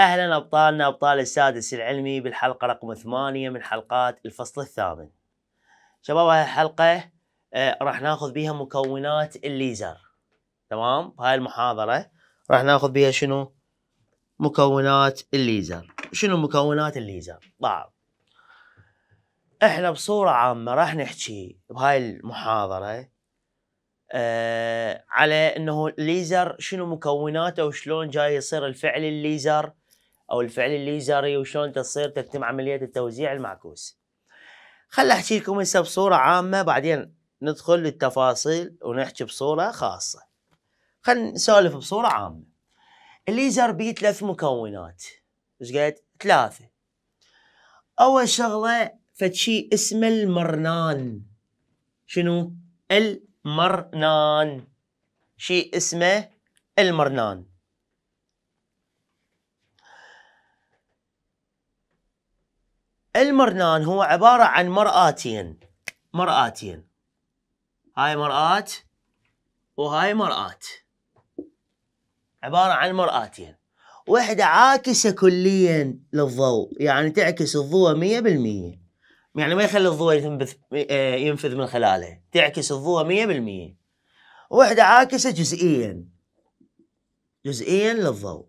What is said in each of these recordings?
أهلا أبطالنا أبطال السادس العلمي بالحلقة رقم ثمانية من حلقات الفصل الثامن شباب هاي الحلقة آه راح ناخذ بها مكونات الليزر تمام هاي المحاضرة راح ناخذ بها شنو مكونات الليزر شنو مكونات الليزر طبعا احنا بصورة عامة راح نحكي بهاي المحاضرة آه على انه الليزر شنو مكوناته وشلون جاي يصير الفعل الليزر او الفعل الليزري وشلون تصير تتم عمليه التوزيع المعكوس خل احكي لكم هسه بصوره عامه بعدين ندخل للتفاصيل ونحكي بصوره خاصه خل نسولف بصوره عامه الليزر بيه ثلاث مكونات ايش قلت ثلاثه اول شغله فتشي اسمه المرنان شنو المرنان شي اسمه المرنان المرنان هو عبارة عن مرآتين مرآتين هاي مرآة وهاي مرآة عبارة عن مرآتين وحدة عاكسة كليا للضوء يعني تعكس الضوء مية بالمية يعني ما يخلي الضوء ينبث آه، ينفذ من خلاله تعكس الضوء مية بالمية وحدة عاكسة جزئيا جزئيا للضوء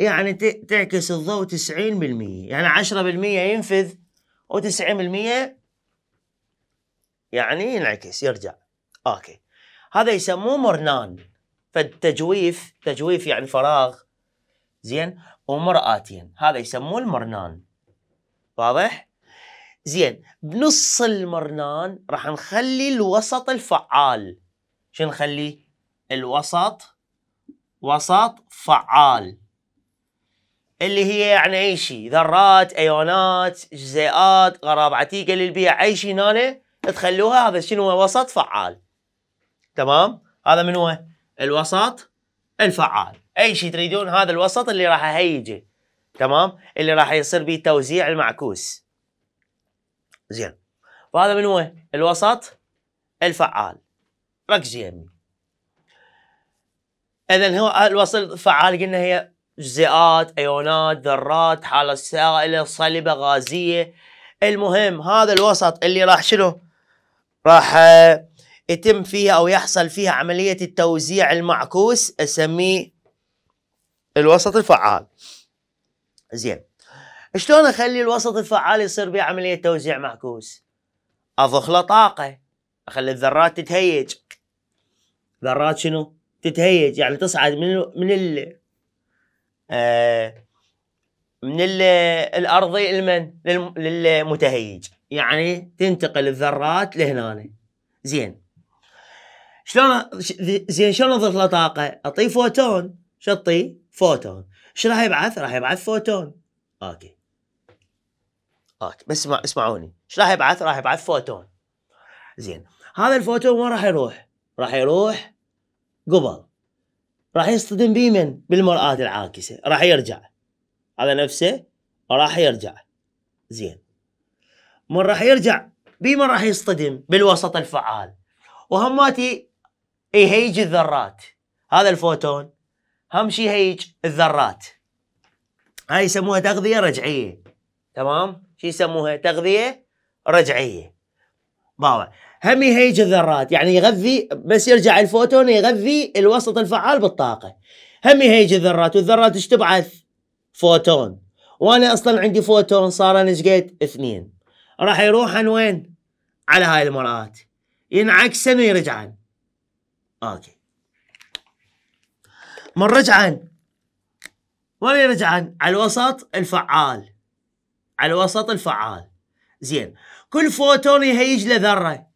يعني تعكس الضوء 90% يعني 10% ينفذ و90% يعني ينعكس يرجع اوكي هذا يسموه مرنان فالتجويف تجويف يعني فراغ زين ومرآتين هذا يسموه المرنان واضح زين بنص المرنان راح نخلي الوسط الفعال شو نخليه الوسط وسط فعال اللي هي يعني اي شيء ذرات ايونات جزيئات غراب عتيقه للبيع اي شيء هنا تخلوها هذا شنو هو وسط فعال تمام هذا من هو الوسط الفعال اي شيء تريدون هذا الوسط اللي راح هيجي تمام اللي راح يصير به التوزيع المعكوس زين فهذا من هو الوسط الفعال ركزي يمي اذا هو الوسط الفعال قلنا هي جزيئات ايونات ذرات حاله سائله صلبه غازيه المهم هذا الوسط اللي راح شنو راح آه، يتم فيها او يحصل فيها عمليه التوزيع المعكوس اسميه الوسط الفعال زين شلون اخلي الوسط الفعال يصير به عمليه توزيع معكوس اضخ له طاقه اخلي الذرات تتهيج ذرات شنو تتهيج يعني تصعد من من آه، من الارضي لمن؟ للمتهيج يعني تنتقل الذرات لهنا زين شلون زين شلون اضيف له طاقه؟ اعطيه فوتون شو اعطيه؟ فوتون شو راح يبعث؟ راح يبعث فوتون اوكي اوكي بس اسمع اسمعوني ايش راح يبعث؟ راح يبعث فوتون زين هذا الفوتون وين راح يروح؟ راح يروح قبل راح يصطدم بيه من؟ بالمرآة العاكسة راح يرجع على نفسه راح يرجع زين من راح يرجع بيه من راح يصطدم بالوسط الفعال وهماتي يهيج الذرات هذا الفوتون هم شي يهيج الذرات هاي يسموها تغذية رجعية تمام شي يسموها تغذية رجعية باوع هم يهيج الذرات يعني يغذي بس يرجع الفوتون يغذي الوسط الفعال بالطاقة هم يهيج الذرات والذرات ايش تبعث فوتون وانا اصلا عندي فوتون صار انا شقيت اثنين راح يروحن وين على هاي المرآة ينعكسن ويرجعن اوكي من رجعن وين يرجعن على الوسط الفعال على الوسط الفعال زين كل فوتون يهيج له ذره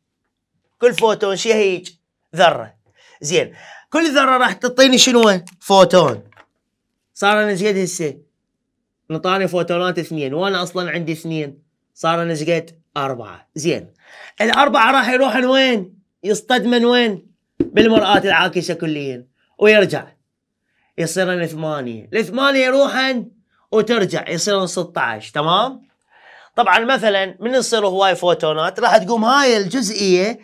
كل فوتون شي يهيج ذره زين كل ذره راح تعطيني شنو فوتون صار انا زيد هسه نطاني فوتونات اثنين وانا اصلا عندي اثنين صار انا زيد اربعه زين الاربعه راح يروحن وين يصطدمن وين بالمراه العاكسه كليا ويرجع يصيرن ثمانيه الثمانيه يروحن وترجع يصيرن 16 تمام طبعا مثلا من يصير هواي فوتونات راح تقوم هاي الجزئيه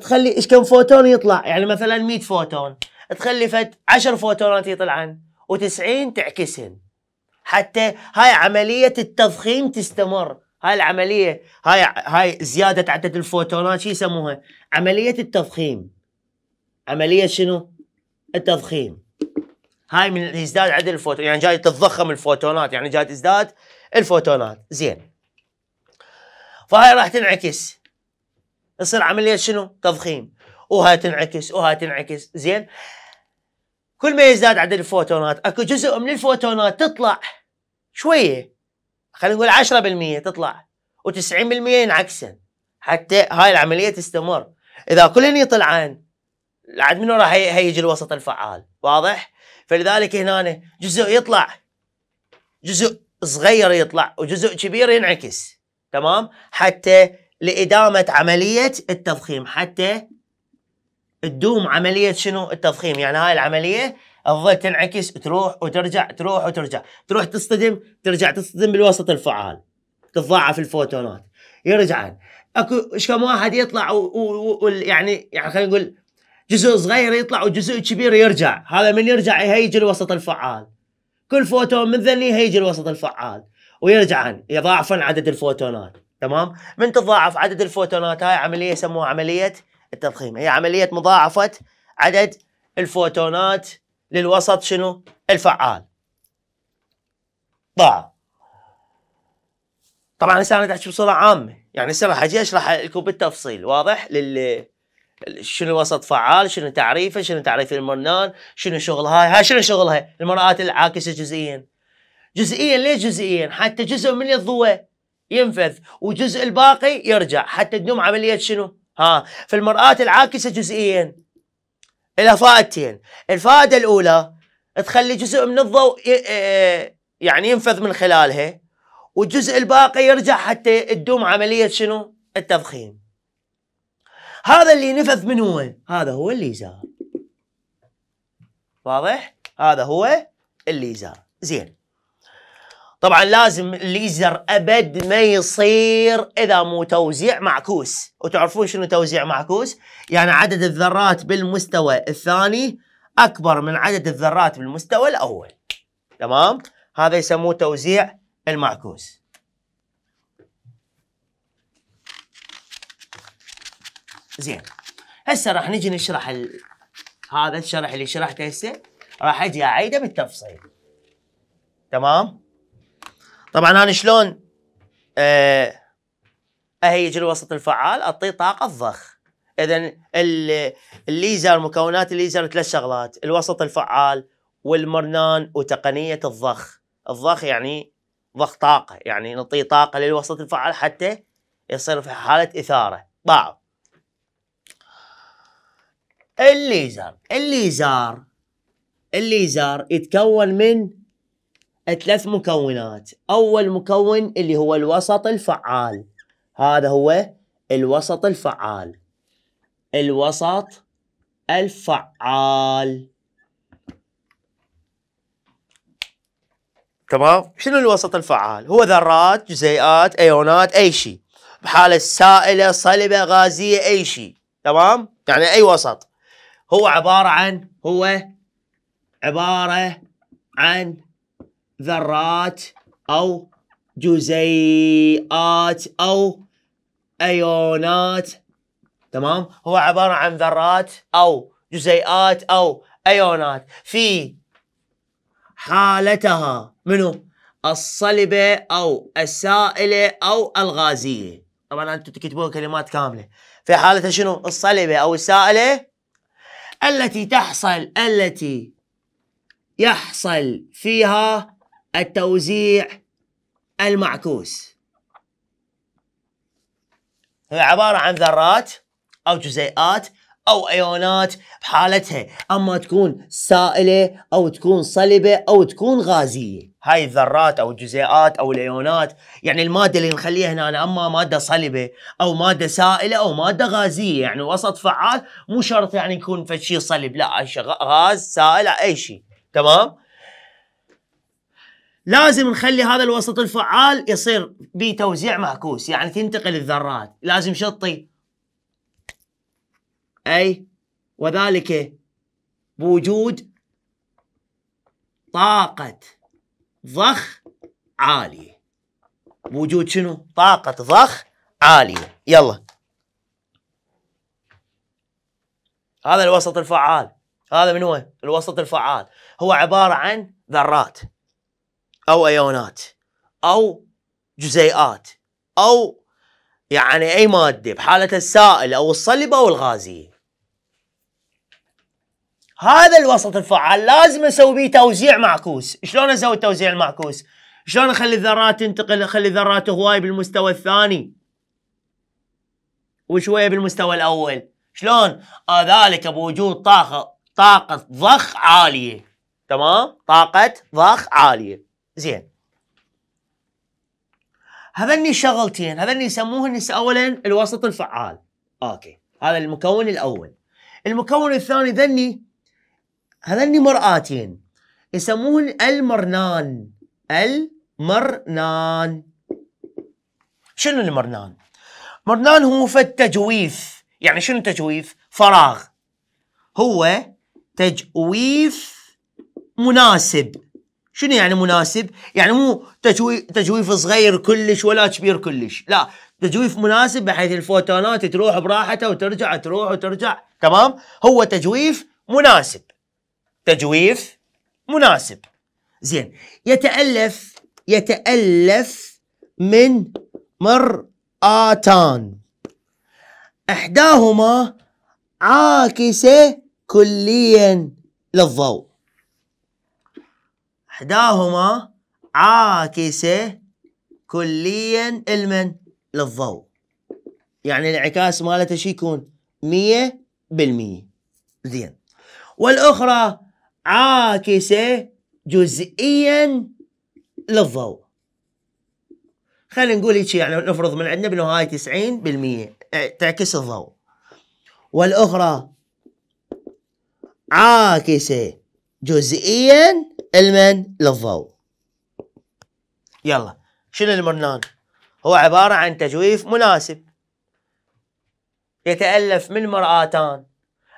تخلي ايش كم فوتون يطلع يعني مثلا 100 فوتون تخلي فت 10 فوتونات يطلعن و90 تعكسن حتى هاي عمليه التضخيم تستمر هاي العمليه هاي هاي زياده عدد الفوتونات شو يسموها عمليه التضخيم عمليه شنو التضخيم هاي من يزداد عدد الفوتون يعني جاي تتضخم الفوتونات يعني جاي تزداد الفوتونات زين فهاي راح تنعكس تصير عمليه شنو تضخيم وهاي تنعكس وهاي تنعكس زين كل ما يزداد عدد الفوتونات اكو جزء من الفوتونات تطلع شويه خلينا نقول 10% تطلع و90% ينعكسن حتى هاي العمليه تستمر اذا كلهن يطلعن عاد منو راح يهيج الوسط الفعال واضح فلذلك هنا جزء يطلع جزء صغير يطلع وجزء كبير ينعكس تمام حتى لإدامة عملية التضخيم حتى تدوم عملية شنو التضخيم يعني هاي العملية تظل تنعكس تروح وترجع تروح وترجع تروح تصطدم ترجع تصطدم بالوسط الفعال تتضاعف الفوتونات يرجعن اكو كم واحد يطلع يعني يعني خلينا نقول جزء صغير يطلع وجزء كبير يرجع هذا من يرجع يهيج الوسط الفعال كل فوتون من ذني هيجي الوسط الفعال ويرجعن يضاعفن عدد الفوتونات تمام من تضاعف عدد الفوتونات هاي عمليه يسموها عمليه التضخيم هي عمليه مضاعفه عدد الفوتونات للوسط شنو الفعال ضاع طبعا هسه انا احكي بصوره عامه يعني هسه راح اجي اشرح لكم بالتفصيل واضح لل شنو وسط فعال شنو تعريفه شنو تعريف المرنان شنو شغلها هاي شنو شغلها المرآة العاكسة جزئيا جزئيا ليه جزئيا حتى جزء من الضوء ينفذ وجزء الباقي يرجع حتى تدوم عملية شنو ها فالمرآة العاكسة جزئيا لها فائدتين الفائدة الأولى تخلي جزء من الضوء آه، يعني ينفذ من خلالها والجزء الباقي يرجع حتى تدوم عملية شنو التضخيم هذا اللي نفذ من هو هذا هو اللي زار واضح هذا هو اللي زار زين طبعا لازم الليزر ابد ما يصير اذا مو توزيع معكوس وتعرفون شنو توزيع معكوس يعني عدد الذرات بالمستوى الثاني اكبر من عدد الذرات بالمستوى الاول تمام هذا يسموه توزيع المعكوس زين هسه راح نجي نشرح ال... هذا الشرح اللي شرحته هسه راح اجي اعيده بالتفصيل تمام طبعا انا شلون أه اهيج الوسط الفعال اعطيه طاقه الضخ اذا الليزر مكونات الليزر ثلاث شغلات الوسط الفعال والمرنان وتقنيه الضخ الضخ يعني ضخ طاقه يعني نعطيه طاقه للوسط الفعال حتى يصير في حاله اثاره ضعف الليزر الليزر الليزر يتكون من ثلاث مكونات أول مكون اللي هو الوسط الفعال هذا هو الوسط الفعال الوسط الفعال تمام شنو الوسط الفعال هو ذرات جزيئات ايونات اي شيء بحاله سائله صلبه غازيه اي شيء تمام يعني اي وسط هو عبارة عن هو عبارة عن ذرات أو جزيئات أو أيونات تمام هو عبارة عن ذرات أو جزيئات أو أيونات في حالتها منو الصلبة أو السائلة أو الغازية طبعا أنتم تكتبون كلمات كاملة في حالتها شنو الصلبة أو السائلة التي تحصل التي يحصل فيها التوزيع المعكوس هي عبارة عن ذرات أو جزيئات أو أيونات بحالتها أما تكون سائلة أو تكون صلبة أو تكون غازية هاي الذرات او الجزيئات او الايونات يعني الماده اللي نخليها هنا أنا اما ماده صلبه او ماده سائله او ماده غازيه يعني وسط فعال مو شرط يعني يكون فشي صلب لا غاز سائل اي شيء تمام لازم نخلي هذا الوسط الفعال يصير بتوزيع معكوس يعني تنتقل الذرات لازم شطي اي وذلك بوجود طاقه ضخ عالي وجود شنو طاقة ضخ عالية يلا هذا الوسط الفعال هذا من هو الوسط الفعال هو عبارة عن ذرات أو أيونات أو جزيئات أو يعني أي مادة بحالة السائل أو الصلبة أو الغازية هذا الوسط الفعال لازم اسوي بيه توزيع معكوس شلون اسوي التوزيع المعكوس شلون اخلي الذرات تنتقل اخلي الذرات هواي بالمستوى الثاني وشويه بالمستوى الاول شلون آه ذلك بوجود طاقه طاقه ضخ عاليه تمام طاقه ضخ عاليه زين هذني شغلتين هذني يسموهن اولا الوسط الفعال اوكي هذا المكون الاول المكون الثاني ذني هذني مرآتين يسموهن المرنان المرنان شنو المرنان؟ مرنان هو تجويف يعني شنو تجويف؟ فراغ هو تجويف مناسب شنو يعني مناسب؟ يعني مو تجويف, تجويف صغير كلش ولا كبير كلش لا تجويف مناسب بحيث الفوتونات تروح براحتها وترجع تروح وترجع تمام؟ هو تجويف مناسب تجويف مناسب زين يتألف يتألف من مرآتان إحداهما عاكسة كليا للضوء إحداهما عاكسة كليا المن للضوء يعني الانعكاس مالته شو يكون 100% زين والاخرى عاكسة جزئيا للضوء خلينا نقول هيك يعني نفرض من عندنا بانه هاي 90% إيه، تعكس الضوء والاخرى عاكسة جزئيا المن للضوء يلا شنو المرنان هو عبارة عن تجويف مناسب يتألف من مرآتان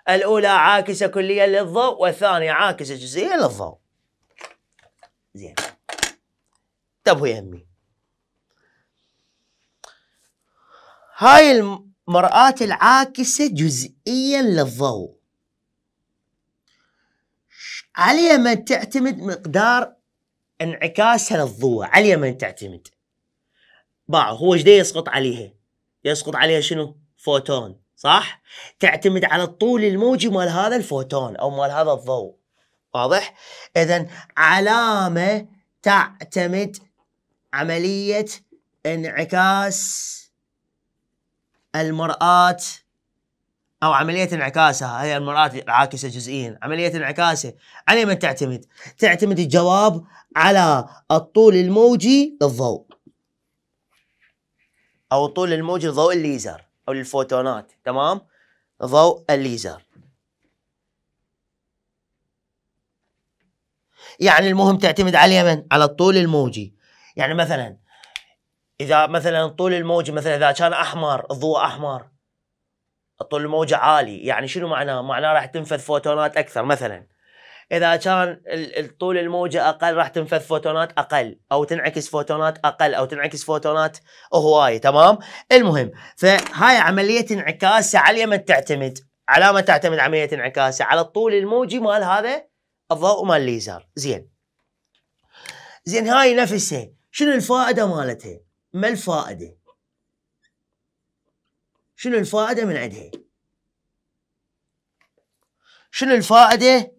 الاولى عاكسه كليا للضوء والثانيه عاكسه جزئيا للضوء زين انتبهوا يا هاي المرآة العاكسة جزئيا للضوء على من تعتمد مقدار انعكاسها للضوء على من تعتمد باع هو جدي يسقط عليها يسقط عليها شنو فوتون صح؟ تعتمد على الطول الموجي مال هذا الفوتون او مال هذا الضوء واضح؟ اذا علامه تعتمد عمليه انعكاس المرآة أو عملية انعكاسها هي المرآة العاكسة جزئيا عملية انعكاسها على من تعتمد تعتمد الجواب على الطول الموجي للضوء أو الطول الموجي لضوء الليزر او للفوتونات تمام ضوء الليزر يعني المهم تعتمد عليه من على الطول الموجي يعني مثلا اذا مثلا طول الموجي مثلا اذا كان احمر الضوء احمر الطول الموجة عالي يعني شنو معناه معناه راح تنفذ فوتونات اكثر مثلا اذا كان طول الموجه اقل راح تنفذ فوتونات اقل او تنعكس فوتونات اقل او تنعكس فوتونات هواي تمام المهم فهاي عمليه انعكاس على ما تعتمد على ما تعتمد عمليه انعكاسه على الطول الموجي مال هذا الضوء مال الليزر زين زين هاي نفسها شنو الفائده مالتها ما الفائده شنو الفائده من عندها شنو الفائده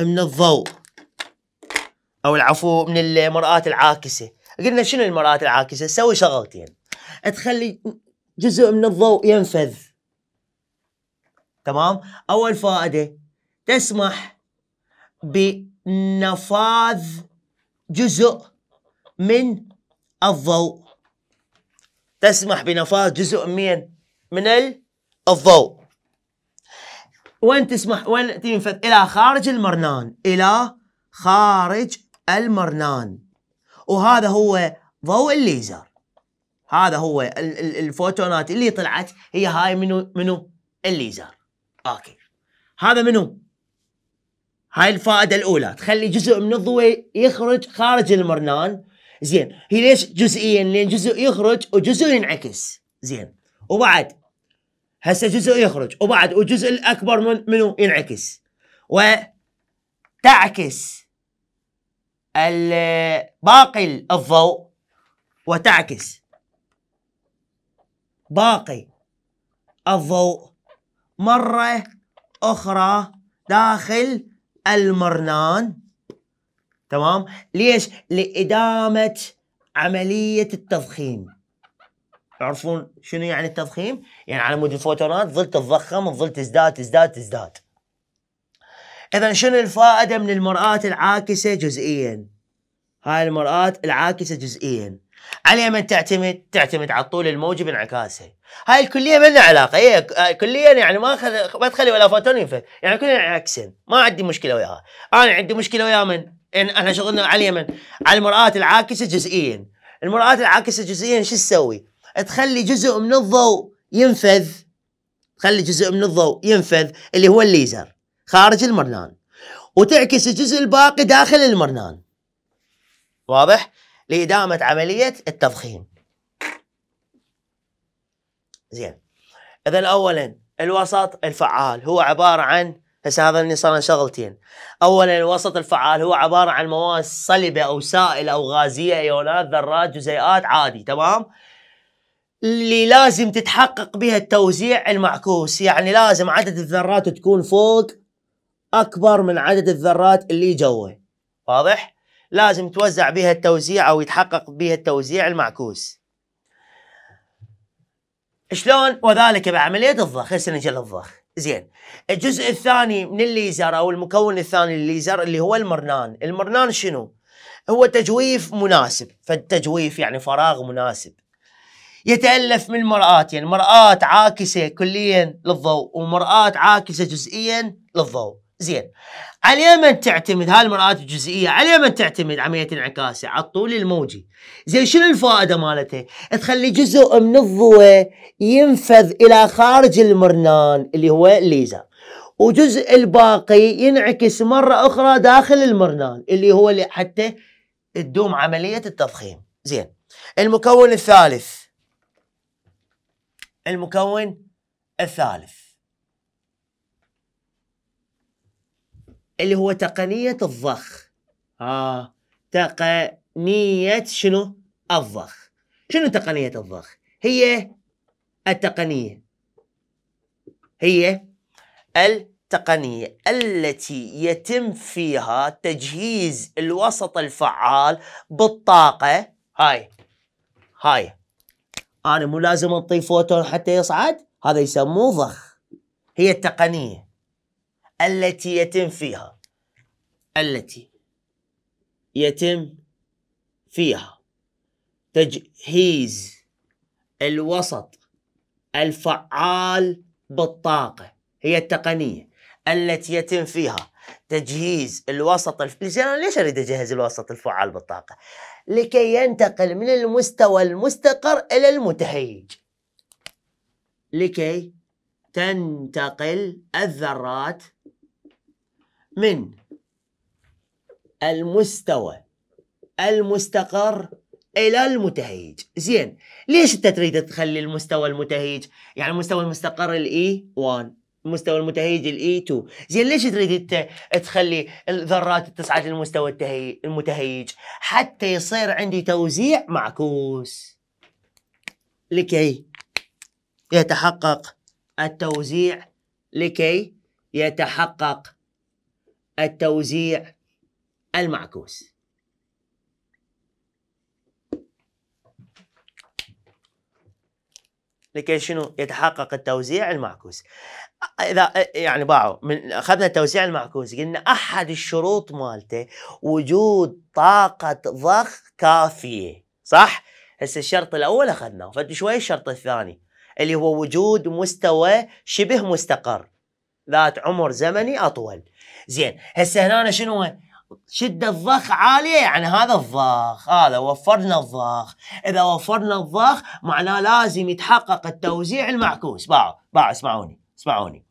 من الضوء او العفو من المرآة العاكسة قلنا شنو المرآة العاكسة تسوي شغلتين تخلي جزء من الضوء ينفذ تمام اول فائدة تسمح بنفاذ جزء من الضوء تسمح بنفاذ جزء من من الضوء وين تسمح وين تنفذ إلى خارج المرنان إلى خارج المرنان وهذا هو ضوء الليزر هذا هو الفوتونات اللي طلعت هي هاي منو منو الليزر اوكي هذا منو هاي الفائده الاولى تخلي جزء من الضوء يخرج خارج المرنان زين هي ليش جزئيا لان جزء يخرج وجزء ينعكس زين وبعد هسه جزء يخرج وبعد وجزء الاكبر من منو ينعكس وتعكس باقي الضوء وتعكس باقي الضوء مرة أخرى داخل المرنان تمام ليش لإدامة عملية التضخيم تعرفون شنو يعني التضخيم؟ يعني على مود الفوتونات تظل تتضخم تظل تزداد تزداد تزداد. اذا شنو الفائده من المرآة العاكسه جزئيا؟ هاي المرآة العاكسه جزئيا. على من تعتمد؟ تعتمد على الطول الموجي بانعكاسه. هاي الكليه ما لها علاقه، هي إيه، كليا يعني ما خذ... ما تخلي ولا فوتون ينفك، يعني كليا عكسن، ما عندي مشكله وياها. انا عندي مشكله ويا من؟ إن احنا شغلنا على اليمن، على المرآة العاكسه جزئيا. المرآة العاكسه جزئيا شو تسوي؟ تخلي جزء من الضوء ينفذ تخلي جزء من الضوء ينفذ اللي هو الليزر خارج المرنان وتعكس الجزء الباقي داخل المرنان واضح لإدامة عملية التضخيم زين إذا أولا الوسط الفعال هو عبارة عن هسه هذا اللي صار شغلتين اولا الوسط الفعال هو عباره عن مواد صلبه او سائله او غازيه ايونات ذرات جزيئات عادي تمام اللي لازم تتحقق بها التوزيع المعكوس يعني لازم عدد الذرات تكون فوق أكبر من عدد الذرات اللي جوه واضح؟ لازم توزع بها التوزيع أو يتحقق بها التوزيع المعكوس شلون؟ وذلك بعملية الضخ هسه نجي للضخ زين الجزء الثاني من الليزر أو المكون الثاني الليزر اللي هو المرنان المرنان شنو؟ هو تجويف مناسب فالتجويف يعني فراغ مناسب يتألف من مراتين يعني مرآة عاكسة كليا للضوء ومرآة عاكسة جزئيا للضوء زين على من تعتمد هاي المرآة الجزئية على من تعتمد عملية انعكاسه على الطول الموجي زين شنو الفائدة مالته تخلي جزء من الضوء ينفذ إلى خارج المرنان اللي هو الليزر وجزء الباقي ينعكس مرة أخرى داخل المرنان اللي هو اللي حتى تدوم عملية التضخيم زين المكون الثالث المكون الثالث اللي هو تقنية الضخ آه تقنية شنو؟ الضخ شنو تقنية الضخ؟ هي التقنية هي التقنية التي يتم فيها تجهيز الوسط الفعال بالطاقة هاي هاي انا مو لازم انطيه فوتون حتى يصعد هذا يسموه ضخ هي التقنيه التي يتم فيها التي يتم فيها تجهيز الوسط الفعال بالطاقه هي التقنيه التي يتم فيها تجهيز الوسط الف... ليش انا ليش اريد اجهز الوسط الفعال بالطاقه؟ لكي ينتقل من المستوى المستقر الى المتهيج. لكي تنتقل الذرات من المستوى المستقر الى المتهيج زين ليش انت تريد تخلي المستوى المتهيج يعني المستوى المستقر الاي 1 e مستوى المتهيج الاي 2 زين ليش تريد انت تخلي الذرات تصعد للمستوى المتهيج حتى يصير عندي توزيع معكوس لكي يتحقق التوزيع لكي يتحقق التوزيع المعكوس لكي شنو يتحقق التوزيع المعكوس اذا يعني باعوا من اخذنا التوزيع المعكوس قلنا احد الشروط مالته وجود طاقه ضخ كافيه صح هسه الشرط الاول اخذناه فد شوي الشرط الثاني اللي هو وجود مستوى شبه مستقر ذات عمر زمني اطول زين هسه هنا شنو شدة الضخ عالية يعني هذا الضخ هذا وفرنا الضخ إذا وفرنا الضخ معناه لازم يتحقق التوزيع المعكوس باع باع اسمعوني اسمعوني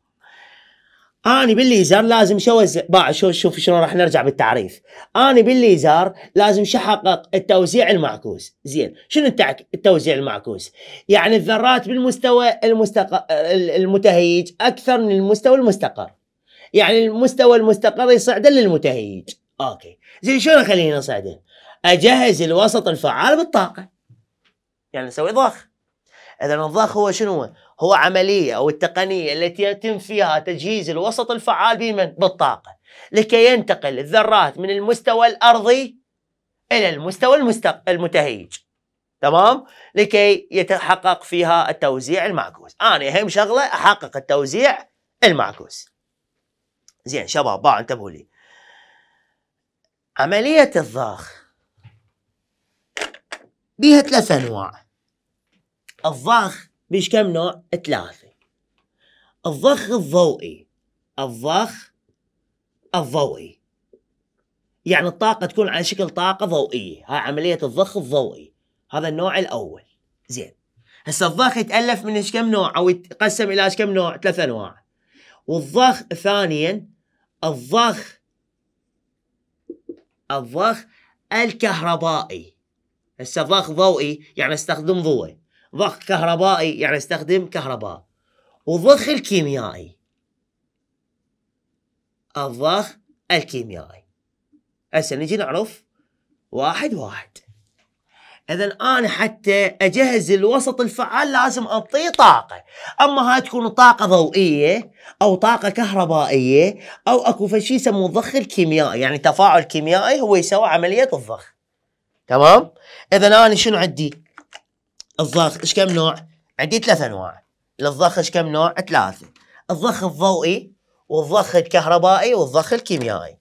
أنا بالليزر لازم شو أوزع باع شوف شوف شلون راح نرجع بالتعريف أنا بالليزر لازم شو أحقق التوزيع المعكوس زين شنو التعك... التوزيع المعكوس يعني الذرات بالمستوى المستق... المتهيج أكثر من المستوى المستقر يعني المستوى المستقر يصعد للمتهيج اوكي زين شلون اخليه صعدين؟ اجهز الوسط الفعال بالطاقه يعني اسوي ضخ اذا الضخ هو شنو هو؟ هو عمليه او التقنيه التي يتم فيها تجهيز الوسط الفعال بمن؟ بالطاقه لكي ينتقل الذرات من المستوى الارضي الى المستوى المستق... المتهيج تمام؟ لكي يتحقق فيها التوزيع المعكوس، انا اهم شغله احقق التوزيع المعكوس. زين شباب باع انتبهوا لي. عملية الضخ بيها ثلاث أنواع الضخ بيش كم نوع؟ ثلاثة الضخ الضوئي الضخ الضوئي يعني الطاقة تكون على شكل طاقة ضوئية هاي عملية الضخ الضوئي هذا النوع الأول زين هسه الضخ يتألف من ايش كم نوع أو يتقسم إلى ايش كم نوع ثلاث أنواع والضخ ثانيا الضخ الضخ الكهربائي هسه ضخ ضوئي يعني استخدم ضوء ضخ كهربائي يعني استخدم كهرباء وضخ الكيميائي الضخ الكيميائي هسه نجي نعرف واحد واحد اذا انا حتى اجهز الوسط الفعال لازم اعطيه طاقه اما هاي تكون طاقه ضوئيه او طاقه كهربائيه او اكو فشي يسموه الضخ الكيميائي يعني تفاعل كيميائي هو يسوي عمليه الضخ تمام اذا انا شنو عندي الضخ ايش كم نوع عندي ثلاث انواع للضخ ايش كم نوع ثلاثه الضخ الضوئي والضخ الكهربائي والضخ الكيميائي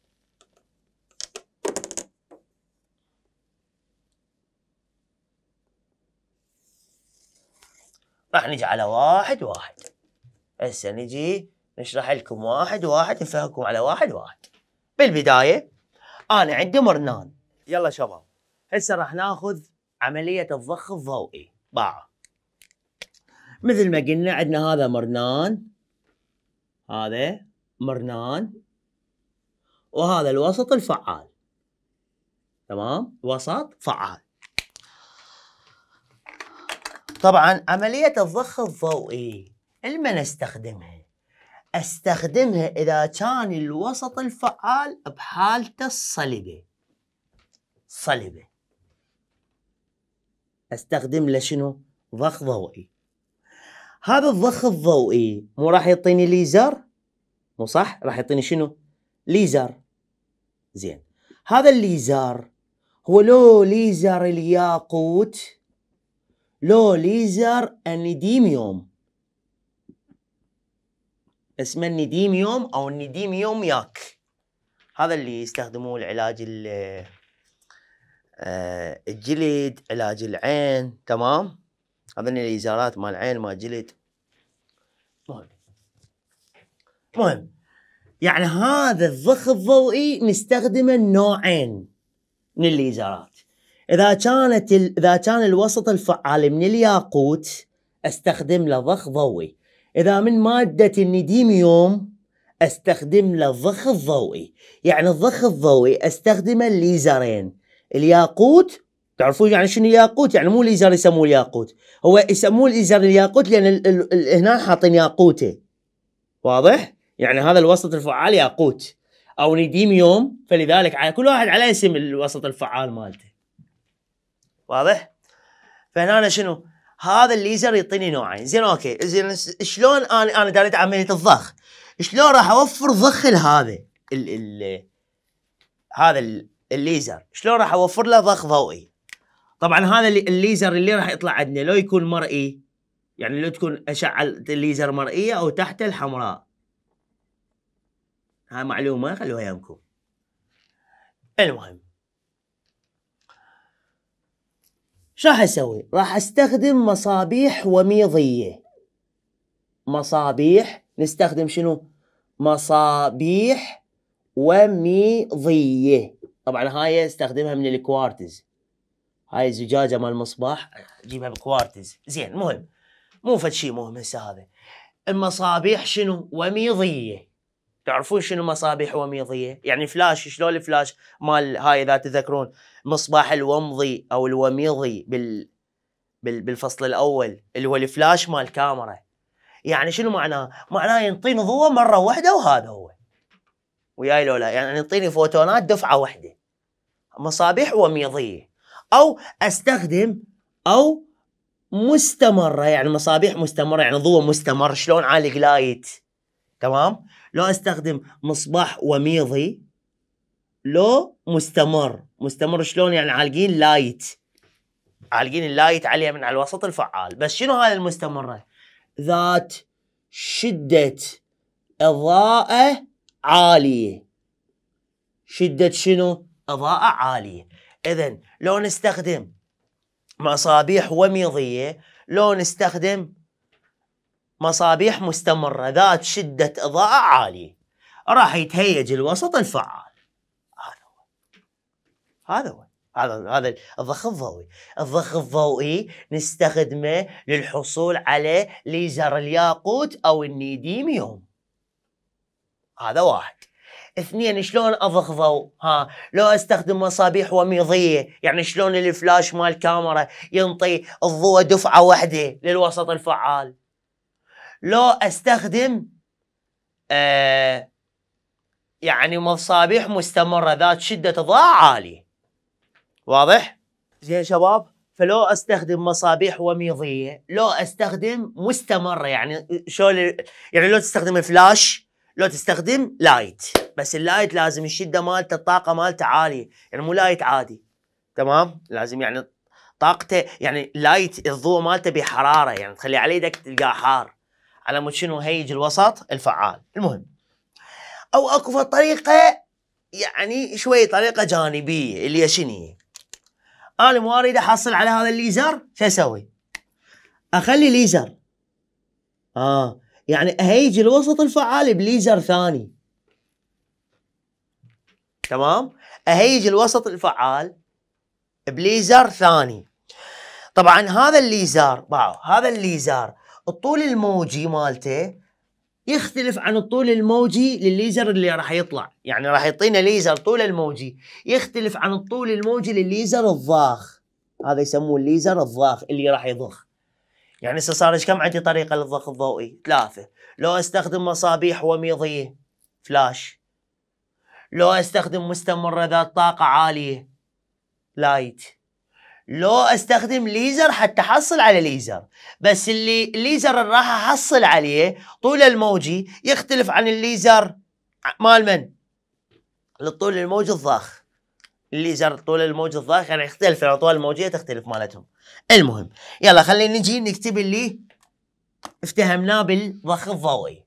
راح نجي على واحد واحد هسه نجي نشرح لكم واحد واحد نفهمكم على واحد واحد بالبداية أنا عندي مرنان يلا شباب هسه راح ناخذ عملية الضخ الضوئي باع مثل ما قلنا عندنا هذا مرنان هذا مرنان وهذا الوسط الفعال تمام وسط فعال طبعا عملية الضخ الضوئي لما نستخدمها استخدمها اذا كان الوسط الفعال بحالته الصلبه صلبه استخدم له شنو ضخ ضوئي هذا الضخ الضوئي مو راح يعطيني ليزر مو صح راح يعطيني شنو ليزر زين هذا الليزر هو لو ليزر الياقوت لو ليزر النديميوم اسمه النديميوم او النديميوم ياك هذا اللي يستخدموه لعلاج آه، الجلد علاج العين تمام هذا الليزرات مال العين مال الجلد مهم طيب. مهم طيب. يعني هذا الضخ الضوئي نستخدمه نوعين من الليزرات إذا كانت ال... إذا كان الوسط الفعال من الياقوت أستخدم له ضخ ضوئي إذا من مادة النيديميوم أستخدم له ضخ الضوئي يعني الضخ الضوئي أستخدمه الليزرين الياقوت تعرفون يعني شنو الياقوت يعني مو ليزر يسموه الياقوت هو يسموه الليزر الياقوت لأن ال... ال... ال... هنا حاطين ياقوته واضح يعني هذا الوسط الفعال ياقوت أو نيديميوم فلذلك على كل واحد على اسم الوسط الفعال مالته واضح؟ فهنا أنا شنو؟ هذا الليزر يعطيني نوعين زين اوكي زين شلون انا انا داريت عمليه يعني الضخ شلون راح اوفر ضخ لهذا ال ال هذا الليزر شلون راح اوفر له ضخ ضوئي طبعا هذا الليزر اللي راح يطلع عندنا لو يكون مرئي يعني لو تكون اشعه الليزر مرئيه او تحت الحمراء هاي معلومه خلوها يمكم المهم شو راح اسوي راح استخدم مصابيح وميضيه مصابيح نستخدم شنو مصابيح وميضيه طبعا هاي استخدمها من الكوارتز هاي الزجاجه مال المصباح اجيبها بكوارتز زين مهم مو فد شيء مهم هسه هذا المصابيح شنو وميضيه تعرفون شنو مصابيح وميضيه؟ يعني فلاش شلون الفلاش مال هاي اذا تذكرون مصباح الومضي او الوميضي بال بالفصل الاول اللي هو الفلاش مال كاميرا يعني شنو معناه؟ معناه ينطيني ضوء مره واحده وهذا هو وياي لولا يعني ينطيني فوتونات دفعه واحده مصابيح وميضيه او استخدم او مستمره يعني مصابيح مستمره يعني ضوء مستمر شلون عالق لايت تمام لو استخدم مصباح وميضي لو مستمر مستمر شلون يعني عالقين لايت عالقين اللايت عليها من على الوسط الفعال بس شنو هذا المستمرة ذات شدة إضاءة عالية شدة شنو إضاءة عالية إذا لو نستخدم مصابيح وميضية لو نستخدم مصابيح مستمرة ذات شدة إضاءة عالية راح يتهيج الوسط الفعال هذا هو هذا هو هذا هذا الضخ الضوئي، الضخ الضوئي نستخدمه للحصول على ليزر الياقوت او النيديميوم. هذا واحد. اثنين شلون اضخ ضوء؟ ها لو استخدم مصابيح وميضيه، يعني شلون الفلاش مال الكاميرا ينطي الضوء دفعه واحده للوسط الفعال. لو استخدم آه يعني مصابيح مستمره ذات شده اضاءة عالية واضح زين شباب فلو استخدم مصابيح وميضيه لو استخدم مستمره يعني شلون يعني لو تستخدم الفلاش لو تستخدم لايت بس اللايت لازم الشده مالته الطاقه مالته عاليه يعني مو لايت عادي تمام لازم يعني طاقته يعني لايت الضوء مالته بحراره يعني تخلي على يدك تلقاه حار على مود شنو هيج الوسط الفعال المهم او اكو طريقه يعني شوي طريقه جانبيه اللي هي شنو انا ما اريد احصل على هذا الليزر شو اسوي؟ اخلي ليزر اه يعني اهيج الوسط الفعال بليزر ثاني تمام؟ اهيج الوسط الفعال بليزر ثاني طبعا هذا الليزر باعوا هذا الليزر الطول الموجي مالته يختلف عن الطول الموجي للليزر اللي راح يطلع يعني راح يعطينا ليزر طول الموجي يختلف عن الطول الموجي للليزر الضاخ هذا يسموه الليزر الضاخ اللي راح يضخ يعني هسه صار كم عندي طريقه للضخ الضوئي ثلاثه لو استخدم مصابيح وميضيه فلاش لو استخدم مستمره ذات طاقه عاليه لايت لو استخدم ليزر حتى احصل على ليزر بس اللي الليزر اللي راح احصل عليه طول الموجي يختلف عن الليزر مال من للطول الموجي الضخ الليزر طول الموج الضخ يعني يختلف الاطوال يعني الموجيه تختلف مالتهم المهم يلا خلينا نجي نكتب اللي افتهمناه بالضخ الضوئي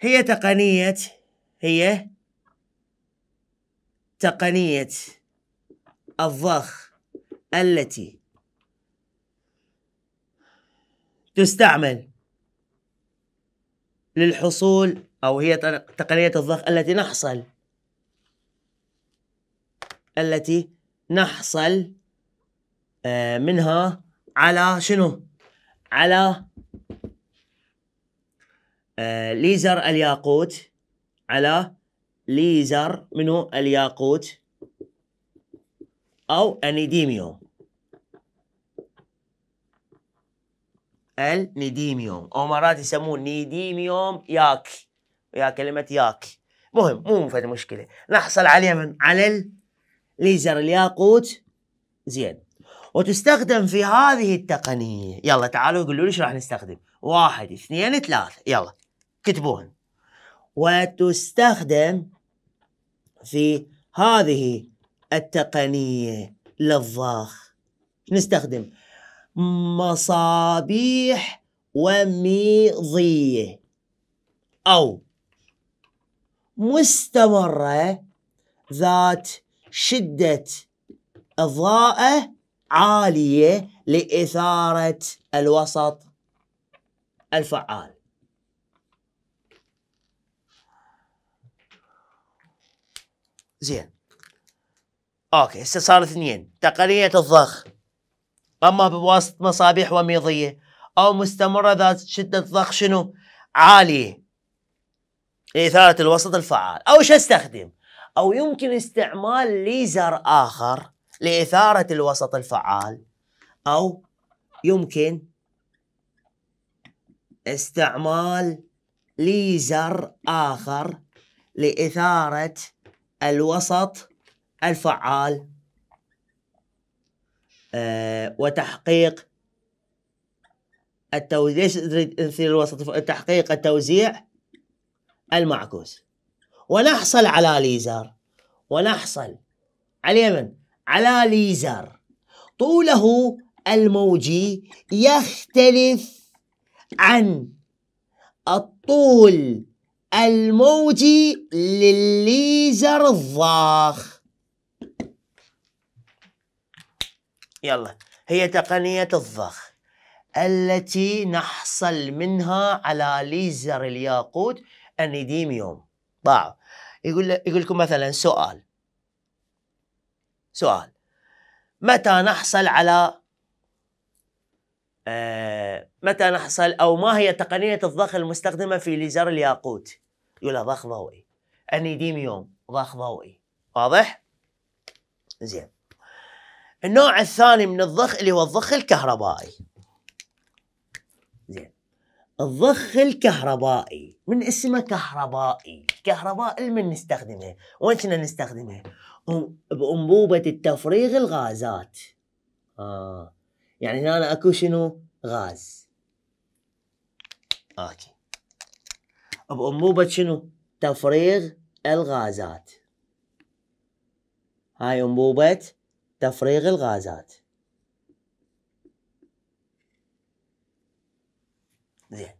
هي تقنيه هي تقنيه الضخ التي تستعمل للحصول أو هي تقنية الضخ التي نحصل التي نحصل آه، منها على شنو؟ على آه، ليزر الياقوت على ليزر منو الياقوت أو أنيديميو النيديميوم أو مرات يسموه نيديميوم ياك يا كلمة ياك مهم مو فد مشكلة نحصل عليه من على الليزر الياقوت زين وتستخدم في هذه التقنية يلا تعالوا قولوا لي ايش راح نستخدم واحد اثنين ثلاثة يلا كتبوهن وتستخدم في هذه التقنية للضخ نستخدم مصابيح وميضية أو مستمرة ذات شدة إضاءة عالية لإثارة الوسط الفعال زين اوكي هسه صار اثنين تقنية الضخ اما بواسطة مصابيح وميضية او مستمرة ذات شدة ضخ شنو؟ عالية لإثارة الوسط الفعال او شو استخدم؟ او يمكن استعمال ليزر اخر لإثارة الوسط الفعال او يمكن استعمال ليزر اخر لإثارة الوسط الفعال آه، وتحقيق التوزيع ليش تريد الوسط تحقيق التوزيع المعكوس ونحصل على ليزر ونحصل على من على ليزر طوله الموجي يختلف عن الطول الموجي للليزر الضاخ يلا هي تقنية الضخ التي نحصل منها على ليزر الياقوت النيديميوم طاع يقول يقول لكم مثلا سؤال سؤال متى نحصل على آه متى نحصل او ما هي تقنيه الضخ المستخدمه في ليزر الياقوت؟ يقول ضخ ضوئي انيديميوم ضخ ضوئي واضح؟ زين النوع الثاني من الضخ اللي هو الضخ الكهربائي زين الضخ الكهربائي من اسمه كهربائي كهرباء من نستخدمه وين كنا نستخدمه بأنبوبة التفريغ الغازات آه. يعني هنا اكو شنو غاز اوكي بأنبوبة شنو تفريغ الغازات هاي أنبوبة تفريغ الغازات زين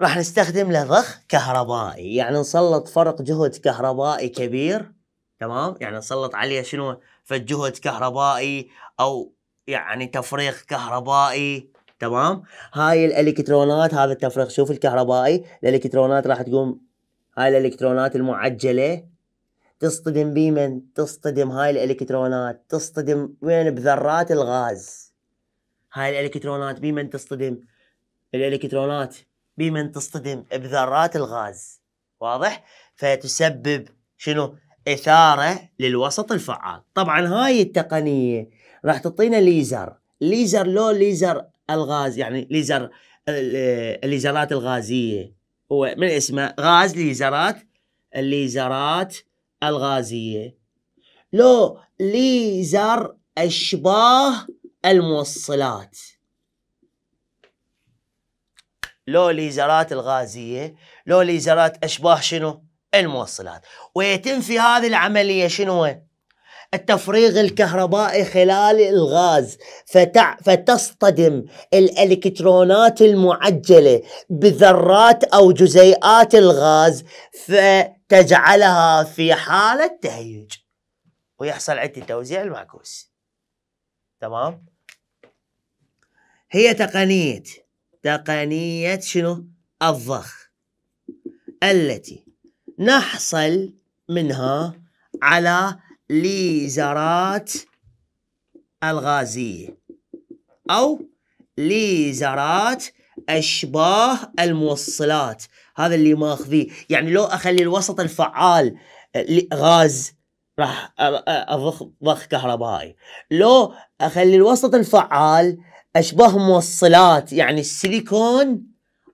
راح نستخدم له ضخ كهربائي يعني نسلط فرق جهد كهربائي كبير تمام يعني نسلط عليه شنو فجهد كهربائي او يعني تفريغ كهربائي تمام هاي الالكترونات هذا التفريغ شوف الكهربائي الالكترونات راح تقوم هاي الالكترونات المعجله تصطدم بيمن تصطدم هاي الالكترونات تصطدم وين بذرات الغاز هاي الالكترونات بيمن تصطدم الالكترونات بيمن تصطدم بذرات الغاز واضح فتسبب شنو اثاره للوسط الفعال طبعا هاي التقنيه راح تعطينا ليزر ليزر لو ليزر الغاز يعني ليزر الليزرات الغازيه هو من اسمه غاز ليزرات الليزرات الغازية لو ليزر أشباه الموصلات لو ليزرات الغازية لو ليزرات أشباه شنو الموصلات ويتم في هذه العملية شنو التفريغ الكهربائي خلال الغاز فتع فتصطدم الالكترونات المعجله بذرات او جزيئات الغاز فتجعلها في حاله تهيج ويحصل عندي التوزيع المعكوس تمام هي تقنيه تقنيه شنو الضخ التي نحصل منها على ليزرات الغازية أو ليزرات أشباه الموصلات هذا اللي ماخذيه يعني لو أخلي الوسط الفعال آه، غاز راح أضخ ضخ كهربائي لو أخلي الوسط الفعال أشباه موصلات يعني السيليكون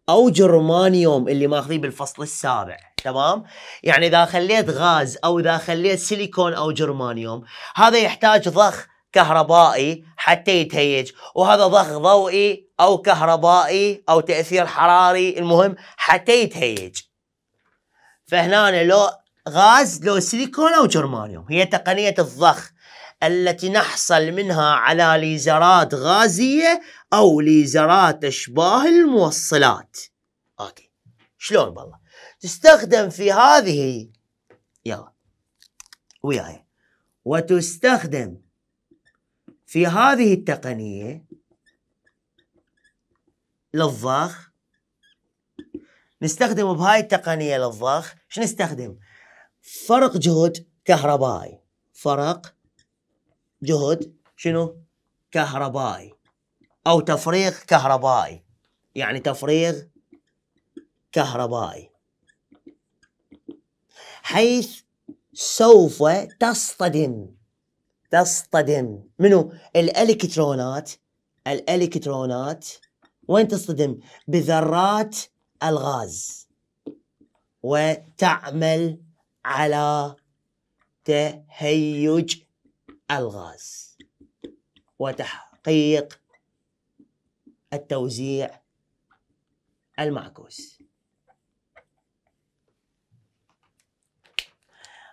أو جرمانيوم اللي ماخذيه بالفصل السابع تمام يعني اذا خليت غاز او اذا خليت سيليكون او جرمانيوم هذا يحتاج ضخ كهربائي حتى يتهيج وهذا ضخ ضوئي او كهربائي او تاثير حراري المهم حتى يتهيج فهنا لو غاز لو سيليكون او جرمانيوم هي تقنيه الضخ التي نحصل منها على ليزرات غازيه او ليزرات اشباه الموصلات اوكي شلون بالله تستخدم في هذه يلا وياي وتستخدم في هذه التقنية للضخ نستخدم بهاي التقنية للضخ شو نستخدم فرق جهد كهربائي فرق جهد شنو كهربائي أو تفريغ كهربائي يعني تفريغ كهربائي حيث سوف تصطدم تصطدم منو الالكترونات الالكترونات وين تصطدم بذرات الغاز وتعمل على تهيج الغاز وتحقيق التوزيع المعكوس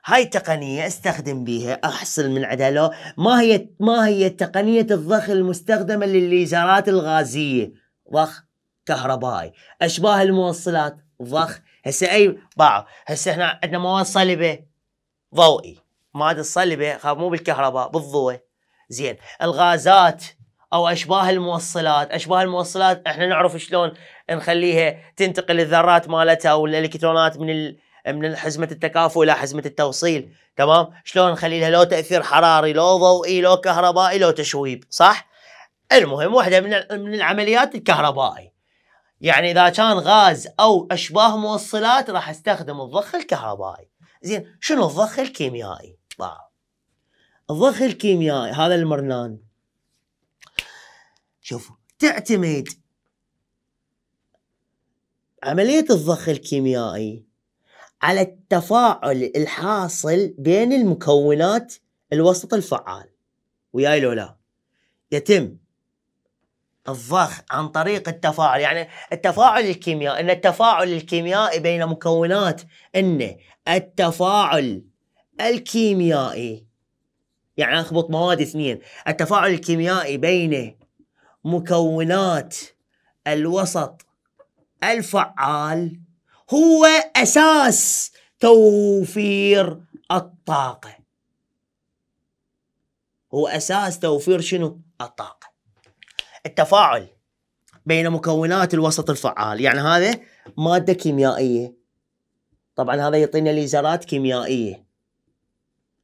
هاي تقنية استخدم بيها احصل من عدله ما هي ما هي تقنية الضخ المستخدمة للليزرات الغازية ضخ كهربائي اشباه الموصلات ضخ هسه اي باع هسه احنا عندنا مواد صلبة ضوئي مواد الصلبة مو بالكهرباء بالضوء زين الغازات او اشباه الموصلات اشباه الموصلات احنا نعرف شلون نخليها تنتقل الذرات مالتها والالكترونات من ال... من حزمه التكافؤ الى حزمه التوصيل تمام شلون نخلي لها لو تاثير حراري لو ضوئي لو كهربائي لو تشويب صح المهم واحده من من العمليات الكهربائي يعني اذا كان غاز او اشباه موصلات راح استخدم الضخ الكهربائي زين شنو الضخ الكيميائي طبعا الضخ الكيميائي هذا المرنان شوفوا تعتمد عملية الضخ الكيميائي على التفاعل الحاصل بين المكونات الوسط الفعال وياي لو يتم الضخ عن طريق التفاعل يعني التفاعل الكيميائي ان التفاعل الكيميائي بين مكونات ان التفاعل الكيميائي يعني اخبط مواد اثنين التفاعل الكيميائي بين مكونات الوسط الفعال هو اساس توفير الطاقه هو اساس توفير شنو الطاقه التفاعل بين مكونات الوسط الفعال يعني هذا ماده كيميائيه طبعا هذا يعطينا ليزرات كيميائيه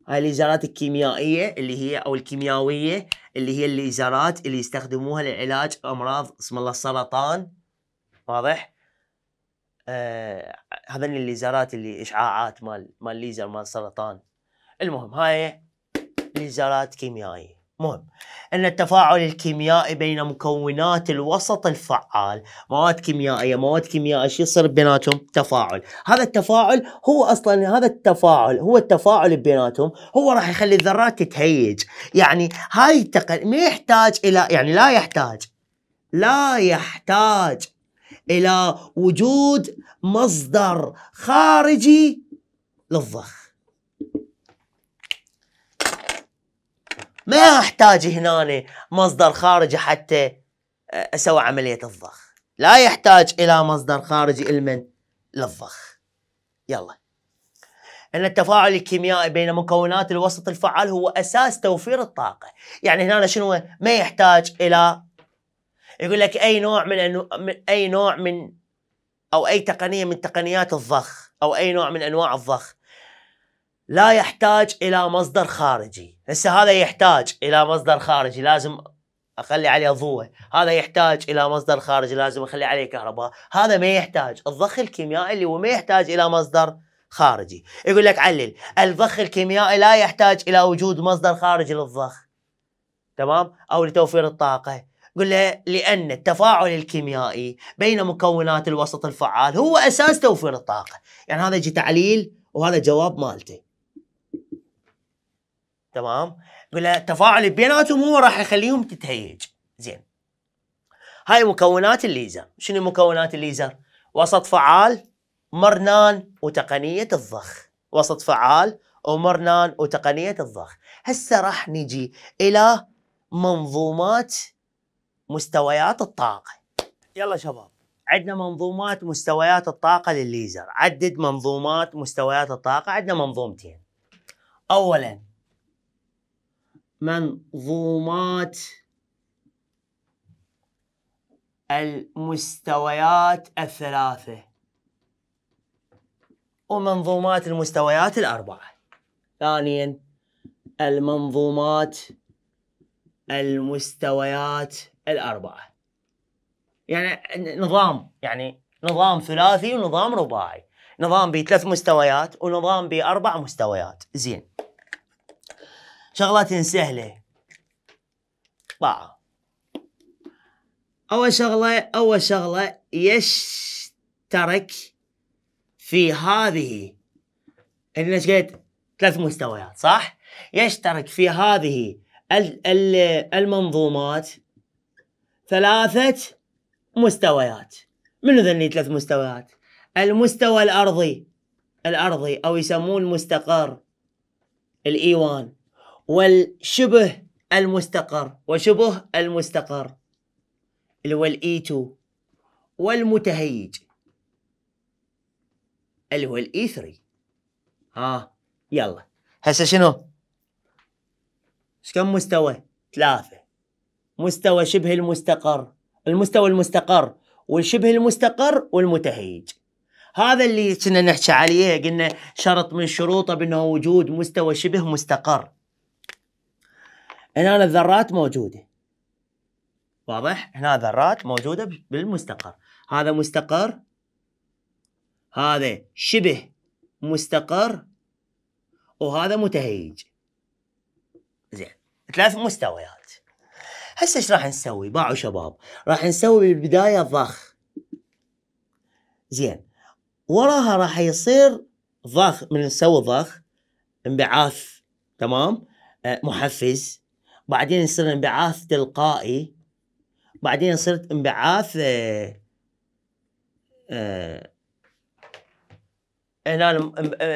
هاي الليزرات الكيميائيه اللي هي او الكيميائية اللي هي الليزرات اللي يستخدموها لعلاج امراض اسم الله السرطان واضح آه هذني الليزرات اللي اشعاعات مال مال ليزر مال سرطان المهم هاي ليزرات كيميائيه مهم ان التفاعل الكيميائي بين مكونات الوسط الفعال مواد كيميائيه مواد كيميائيه شو يصير بيناتهم تفاعل هذا التفاعل هو اصلا هذا التفاعل هو التفاعل بيناتهم هو راح يخلي الذرات تتهيج يعني هاي التقن ما يحتاج الى يعني لا يحتاج لا يحتاج إلى وجود مصدر خارجي للضخ ما أحتاج هنا مصدر خارجي حتى آه، أسوي عملية الضخ لا يحتاج إلى مصدر خارجي المن للضخ يلا ان التفاعل الكيميائي بين مكونات الوسط الفعال هو اساس توفير الطاقه، يعني هنا شنو؟ ما يحتاج الى يقول لك اي نوع من, اي نوع من او اي تقنيه من تقنيات الضخ او اي نوع من انواع الضخ لا يحتاج الى مصدر خارجي هسه هذا يحتاج الى مصدر خارجي لازم اخلي عليه ضوء هذا يحتاج الى مصدر خارجي لازم اخلي عليه كهرباء هذا ما يحتاج الضخ الكيميائي اللي هو ما يحتاج الى مصدر خارجي يقول لك علل الضخ الكيميائي لا يحتاج الى وجود مصدر خارجي للضخ تمام او لتوفير الطاقه قل لأن التفاعل الكيميائي بين مكونات الوسط الفعال هو أساس توفير الطاقة يعني هذا يجي تعليل وهذا جواب مالته تمام قل التفاعل بيناتهم هو راح يخليهم تتهيج زين هاي مكونات الليزر شنو مكونات الليزر وسط فعال مرنان وتقنية الضخ وسط فعال ومرنان وتقنية الضخ هسه راح نجي إلى منظومات مستويات الطاقة يلا شباب عندنا منظومات مستويات الطاقة للليزر عدد منظومات مستويات الطاقة عندنا منظومتين أولا منظومات المستويات الثلاثة ومنظومات المستويات الأربعة ثانيا المنظومات المستويات الأربعة يعني نظام يعني نظام ثلاثي ونظام رباعي نظام بثلاث مستويات ونظام بأربع مستويات زين شغلات سهلة طبعا أول شغلة أول شغلة يشترك في هذه اللي قلت ثلاث مستويات صح؟ يشترك في هذه المنظومات ثلاثة مستويات منو ذني ثلاث مستويات المستوى الأرضي الأرضي أو يسمون مستقر الإيوان والشبه المستقر وشبه المستقر اللي هو الإي2 والمتهيج اللي هو الاي 3 ها يلا هسه شنو؟ ايش كم مستوى؟ ثلاثة مستوى شبه المستقر المستوى المستقر والشبه المستقر والمتهيج هذا اللي كنا نحكي عليه قلنا شرط من شروطه بانه وجود مستوى شبه مستقر هنا الذرات موجوده واضح هنا ذرات موجوده بالمستقر هذا مستقر هذا شبه مستقر وهذا متهيج زين ثلاث مستويات هسه ايش راح نسوي باعوا شباب راح نسوي بالبدايه ضخ زين وراها راح يصير ضخ من نسوي ضخ انبعاث تمام آه، محفز بعدين يصير انبعاث تلقائي بعدين يصير انبعاث آه، آه، هنا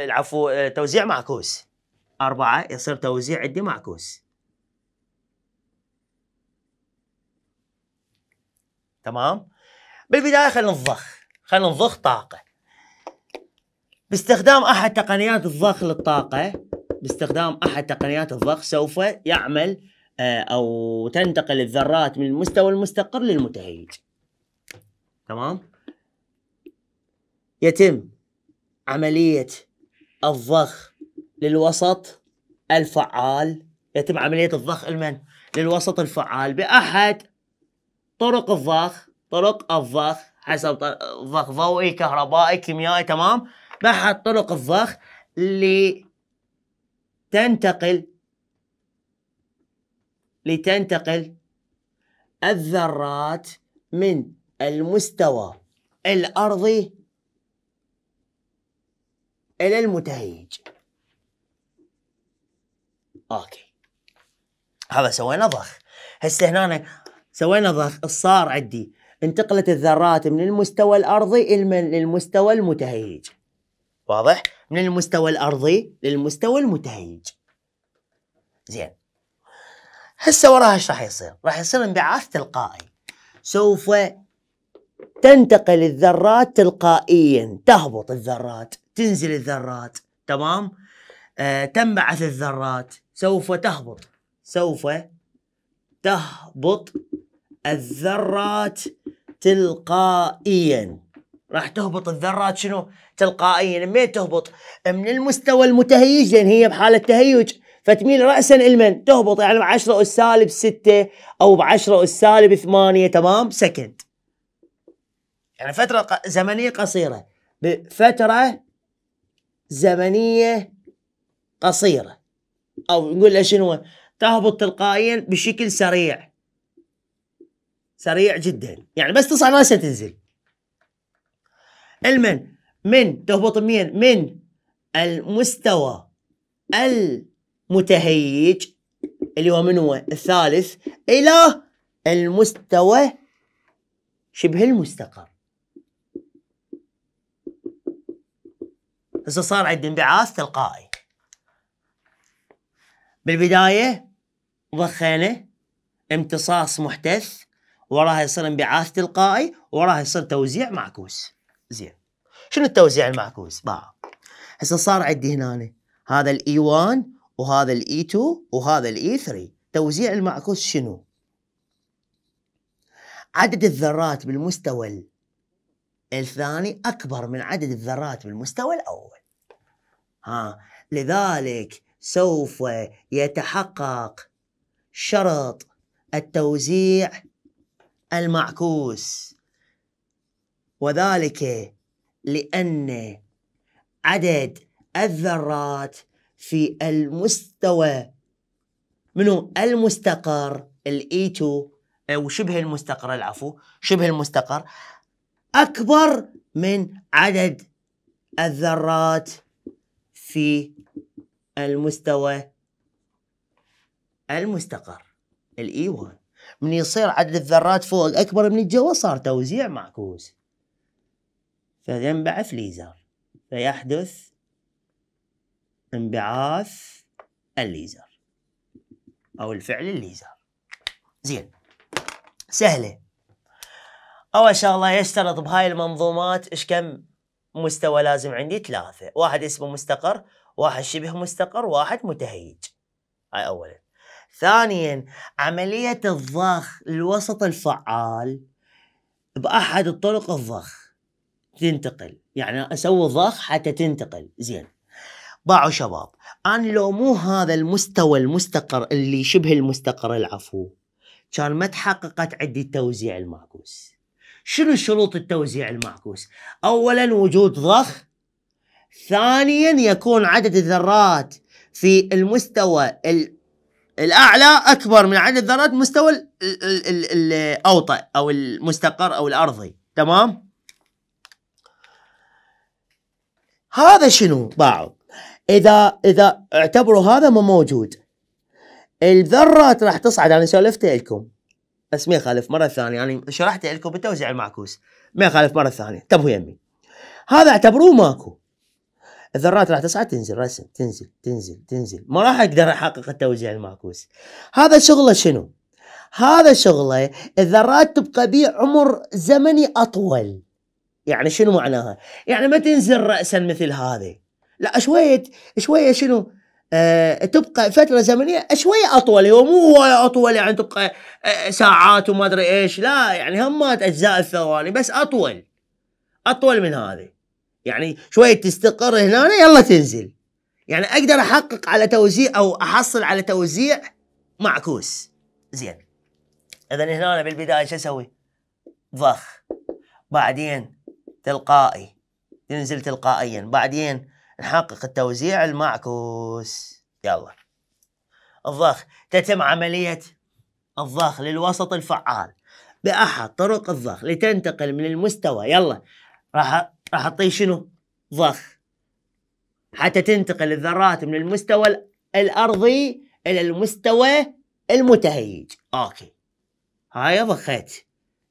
العفو توزيع معكوس أربعة يصير توزيع عندي معكوس تمام بالبدايه خلينا نضخ خلينا نضخ طاقه باستخدام احد تقنيات الضخ للطاقه باستخدام احد تقنيات الضخ سوف يعمل آه، او تنتقل الذرات من المستوى المستقر للمتهيج تمام يتم عمليه الضخ للوسط الفعال يتم عمليه الضخ لمن للوسط الفعال باحد طرق الضخ طرق الضخ حسب ضخ ضوئي كهربائي كيميائي تمام بحث طرق الضخ اللي تنتقل لتنتقل الذرات من المستوى الأرضي إلى المتهيج أوكي هذا سوينا ضخ هسه هنا سوينا ضغط صار عندي انتقلت الذرات من المستوى الارضي للمستوى المتهيج واضح من المستوى الارضي للمستوى المتهيج زين هسه وراها ايش راح يصير راح يصير انبعاث تلقائي سوف تنتقل الذرات تلقائيا تهبط الذرات تنزل الذرات تمام آه تنبعث الذرات سوف تهبط سوف تهبط الذرات تلقائيا راح تهبط الذرات شنو تلقائيا من تهبط من المستوى المتهيج لان يعني هي بحاله تهيج فتميل راسا لمن تهبط يعني ب 10 اس سالب 6 او ب 10 اس سالب 8 تمام سكند يعني فتره زمنيه قصيره بفتره زمنيه قصيره او نقول له شنو تهبط تلقائيا بشكل سريع سريع جدا يعني بس تصعد راسها تنزل المن من تهبط من من المستوى المتهيج اللي هو من هو الثالث الى المستوى شبه المستقر هسه صار عندي انبعاث تلقائي بالبداية ضخينا امتصاص محدث وراها يصير انبعاث تلقائي وراها يصير توزيع معكوس زين شنو التوزيع المعكوس باع هسه صار عندي هنا هذا الاي 1 e وهذا الاي 2 e وهذا الاي 3 e توزيع المعكوس شنو عدد الذرات بالمستوى الثاني اكبر من عدد الذرات بالمستوى الاول ها لذلك سوف يتحقق شرط التوزيع المعكوس وذلك لأن عدد الذرات في المستوى منو المستقر الاي 2 e او شبه المستقر العفو شبه المستقر اكبر من عدد الذرات في المستوى المستقر الاي 1 e من يصير عدد الذرات فوق أكبر من الجو صار توزيع معكوس فينبعث ليزر فيحدث انبعاث الليزر أو الفعل الليزر زين سهلة أول شغلة يشترط بهاي المنظومات إيش كم مستوى لازم عندي ثلاثة واحد اسمه مستقر واحد شبه مستقر واحد متهيج هاي أولا ثانيا عملية الضخ للوسط الفعال بأحد الطرق الضخ تنتقل يعني أسوي ضخ حتى تنتقل زين باعوا شباب أنا لو مو هذا المستوى المستقر اللي شبه المستقر العفو كان ما تحققت عندي التوزيع المعكوس شنو شروط التوزيع المعكوس أولا وجود ضخ ثانيا يكون عدد الذرات في المستوى الاعلى اكبر من عدد الذرات مستوى الاوطى او المستقر او الارضي تمام هذا شنو بعض اذا اذا اعتبروا هذا ما موجود الذرات راح تصعد انا سولفت لكم بس ما يخالف مره ثانيه يعني شرحت لكم بالتوزيع المعكوس ما يخالف مره ثانيه انتبهوا يمي هذا اعتبروه ماكو الذرات راح تصعد تنزل رسم تنزل تنزل تنزل ما راح اقدر احقق التوزيع المعكوس هذا شغله شنو هذا شغله الذرات تبقى بيه عمر زمني اطول يعني شنو معناها يعني ما تنزل راسا مثل هذه لا شويه شويه شنو أه تبقى فتره زمنيه شويه اطول هو مو هوايه اطول يعني تبقى آه، ساعات وما ادري ايش لا يعني همات اجزاء الثواني بس اطول اطول من هذه يعني شوية تستقر هنا يلا تنزل يعني أقدر أحقق على توزيع أو أحصل على توزيع معكوس زين إذا هنا بالبداية شو أسوي؟ ضخ بعدين تلقائي تنزل تلقائيا بعدين نحقق التوزيع المعكوس يلا الضخ تتم عملية الضخ للوسط الفعال بأحد طرق الضخ لتنتقل من المستوى يلا راح راح اعطيه شنو؟ ضخ حتى تنتقل الذرات من المستوى الارضي الى المستوى المتهيج اوكي هاي ضخيت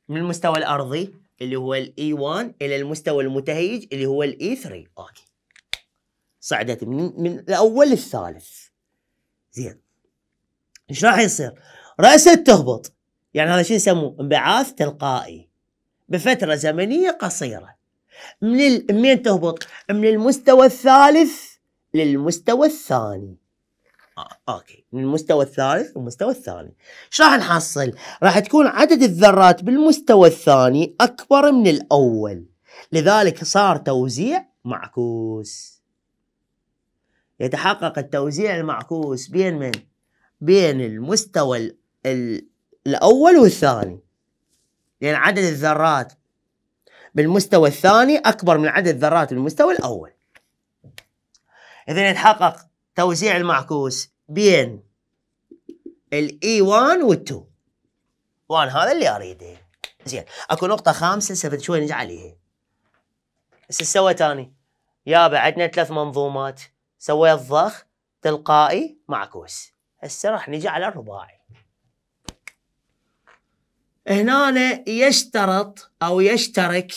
من المستوى الارضي اللي هو الاي 1 الى المستوى المتهيج اللي هو الاي 3 اوكي صعدت من, من الاول للثالث زين ايش راح يصير؟ راسه تهبط يعني هذا شو يسموه انبعاث تلقائي بفتره زمنيه قصيره من منين تهبط؟ من المستوى الثالث للمستوى الثاني. آه، اوكي من المستوى الثالث للمستوى الثاني. ايش راح نحصل؟ راح تكون عدد الذرات بالمستوى الثاني اكبر من الاول. لذلك صار توزيع معكوس. يتحقق التوزيع المعكوس بين من؟ بين المستوى الاول والثاني. لان عدد الذرات بالمستوى الثاني أكبر من عدد ذرات بالمستوى الأول إذا يتحقق توزيع المعكوس بين الـ E1 وال 2 وأنا هذا اللي أريده زين اكو نقطة خامسة سبت شوي نجي عليها إيش سوى ثاني يا بعدنا ثلاث منظومات سويت ضخ تلقائي معكوس هسه راح نجي على الرباعي هنا يشترط أو يشترك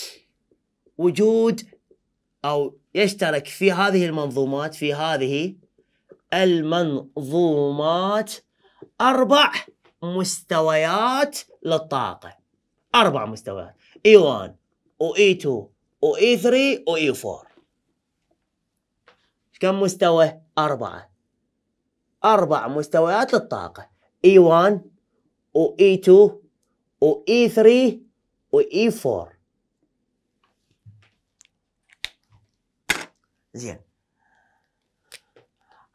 وجود أو يشترك في هذه المنظومات في هذه المنظومات أربع مستويات للطاقة أربع مستويات E1 و E2 و E3 و E4 كم مستوى؟ أربعة أربع مستويات للطاقة E1 و E2 و E3 و E4 زين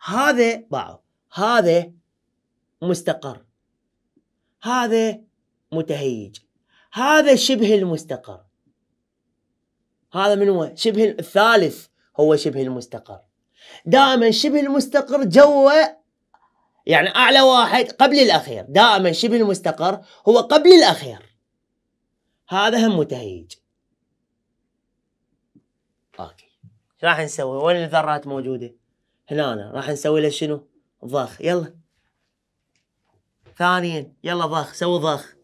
هذا باعه هذا مستقر هذا متهيج هذا شبه المستقر هذا من هو شبه الثالث هو شبه المستقر دائما شبه المستقر جوه يعني اعلى واحد قبل الاخير دائما شبه المستقر هو قبل الاخير هذا هم متهيج اوكي ايش راح نسوي وين الذرات موجوده هنا أنا. راح نسوي له شنو ضخ يلا ثانيا يلا ضخ سوي ضخ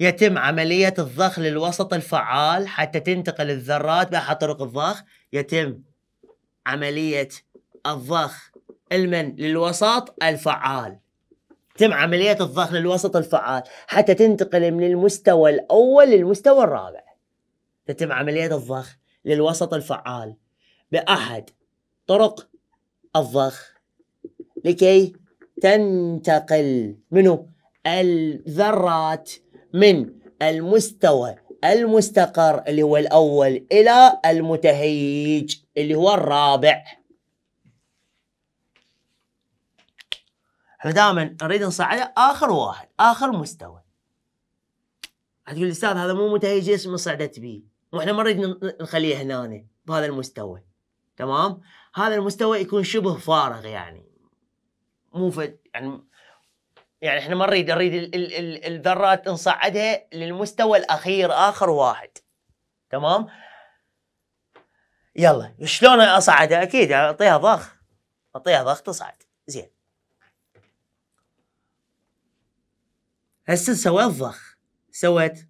يتم عملية الضخ للوسط الفعال حتى تنتقل الذرات بأحد طرق الضخ يتم عملية الضخ المن للوسط الفعال تم عملية الضخ للوسط الفعال حتى تنتقل من المستوى الأول للمستوى الرابع تتم عملية الضخ للوسط الفعال بأحد طرق الضخ لكي تنتقل منه الذرات من المستوى المستقر اللي هو الأول إلى المتهيج اللي هو الرابع احنا دائما نريد نصعده اخر واحد اخر مستوى هتقول الاستاذ هذا مو متهيج ليش ما بي بيه؟ واحنا ما نريد نخليه هنا بهذا المستوى تمام؟ هذا المستوى يكون شبه فارغ يعني مو فد يعني يعني احنا ما نريد نريد الذرات نصعدها للمستوى الاخير اخر واحد تمام؟ يلا شلون اصعدها؟ اكيد اعطيها ضغط اعطيها ضغط تصعد زين هسه سويت الضخ سويت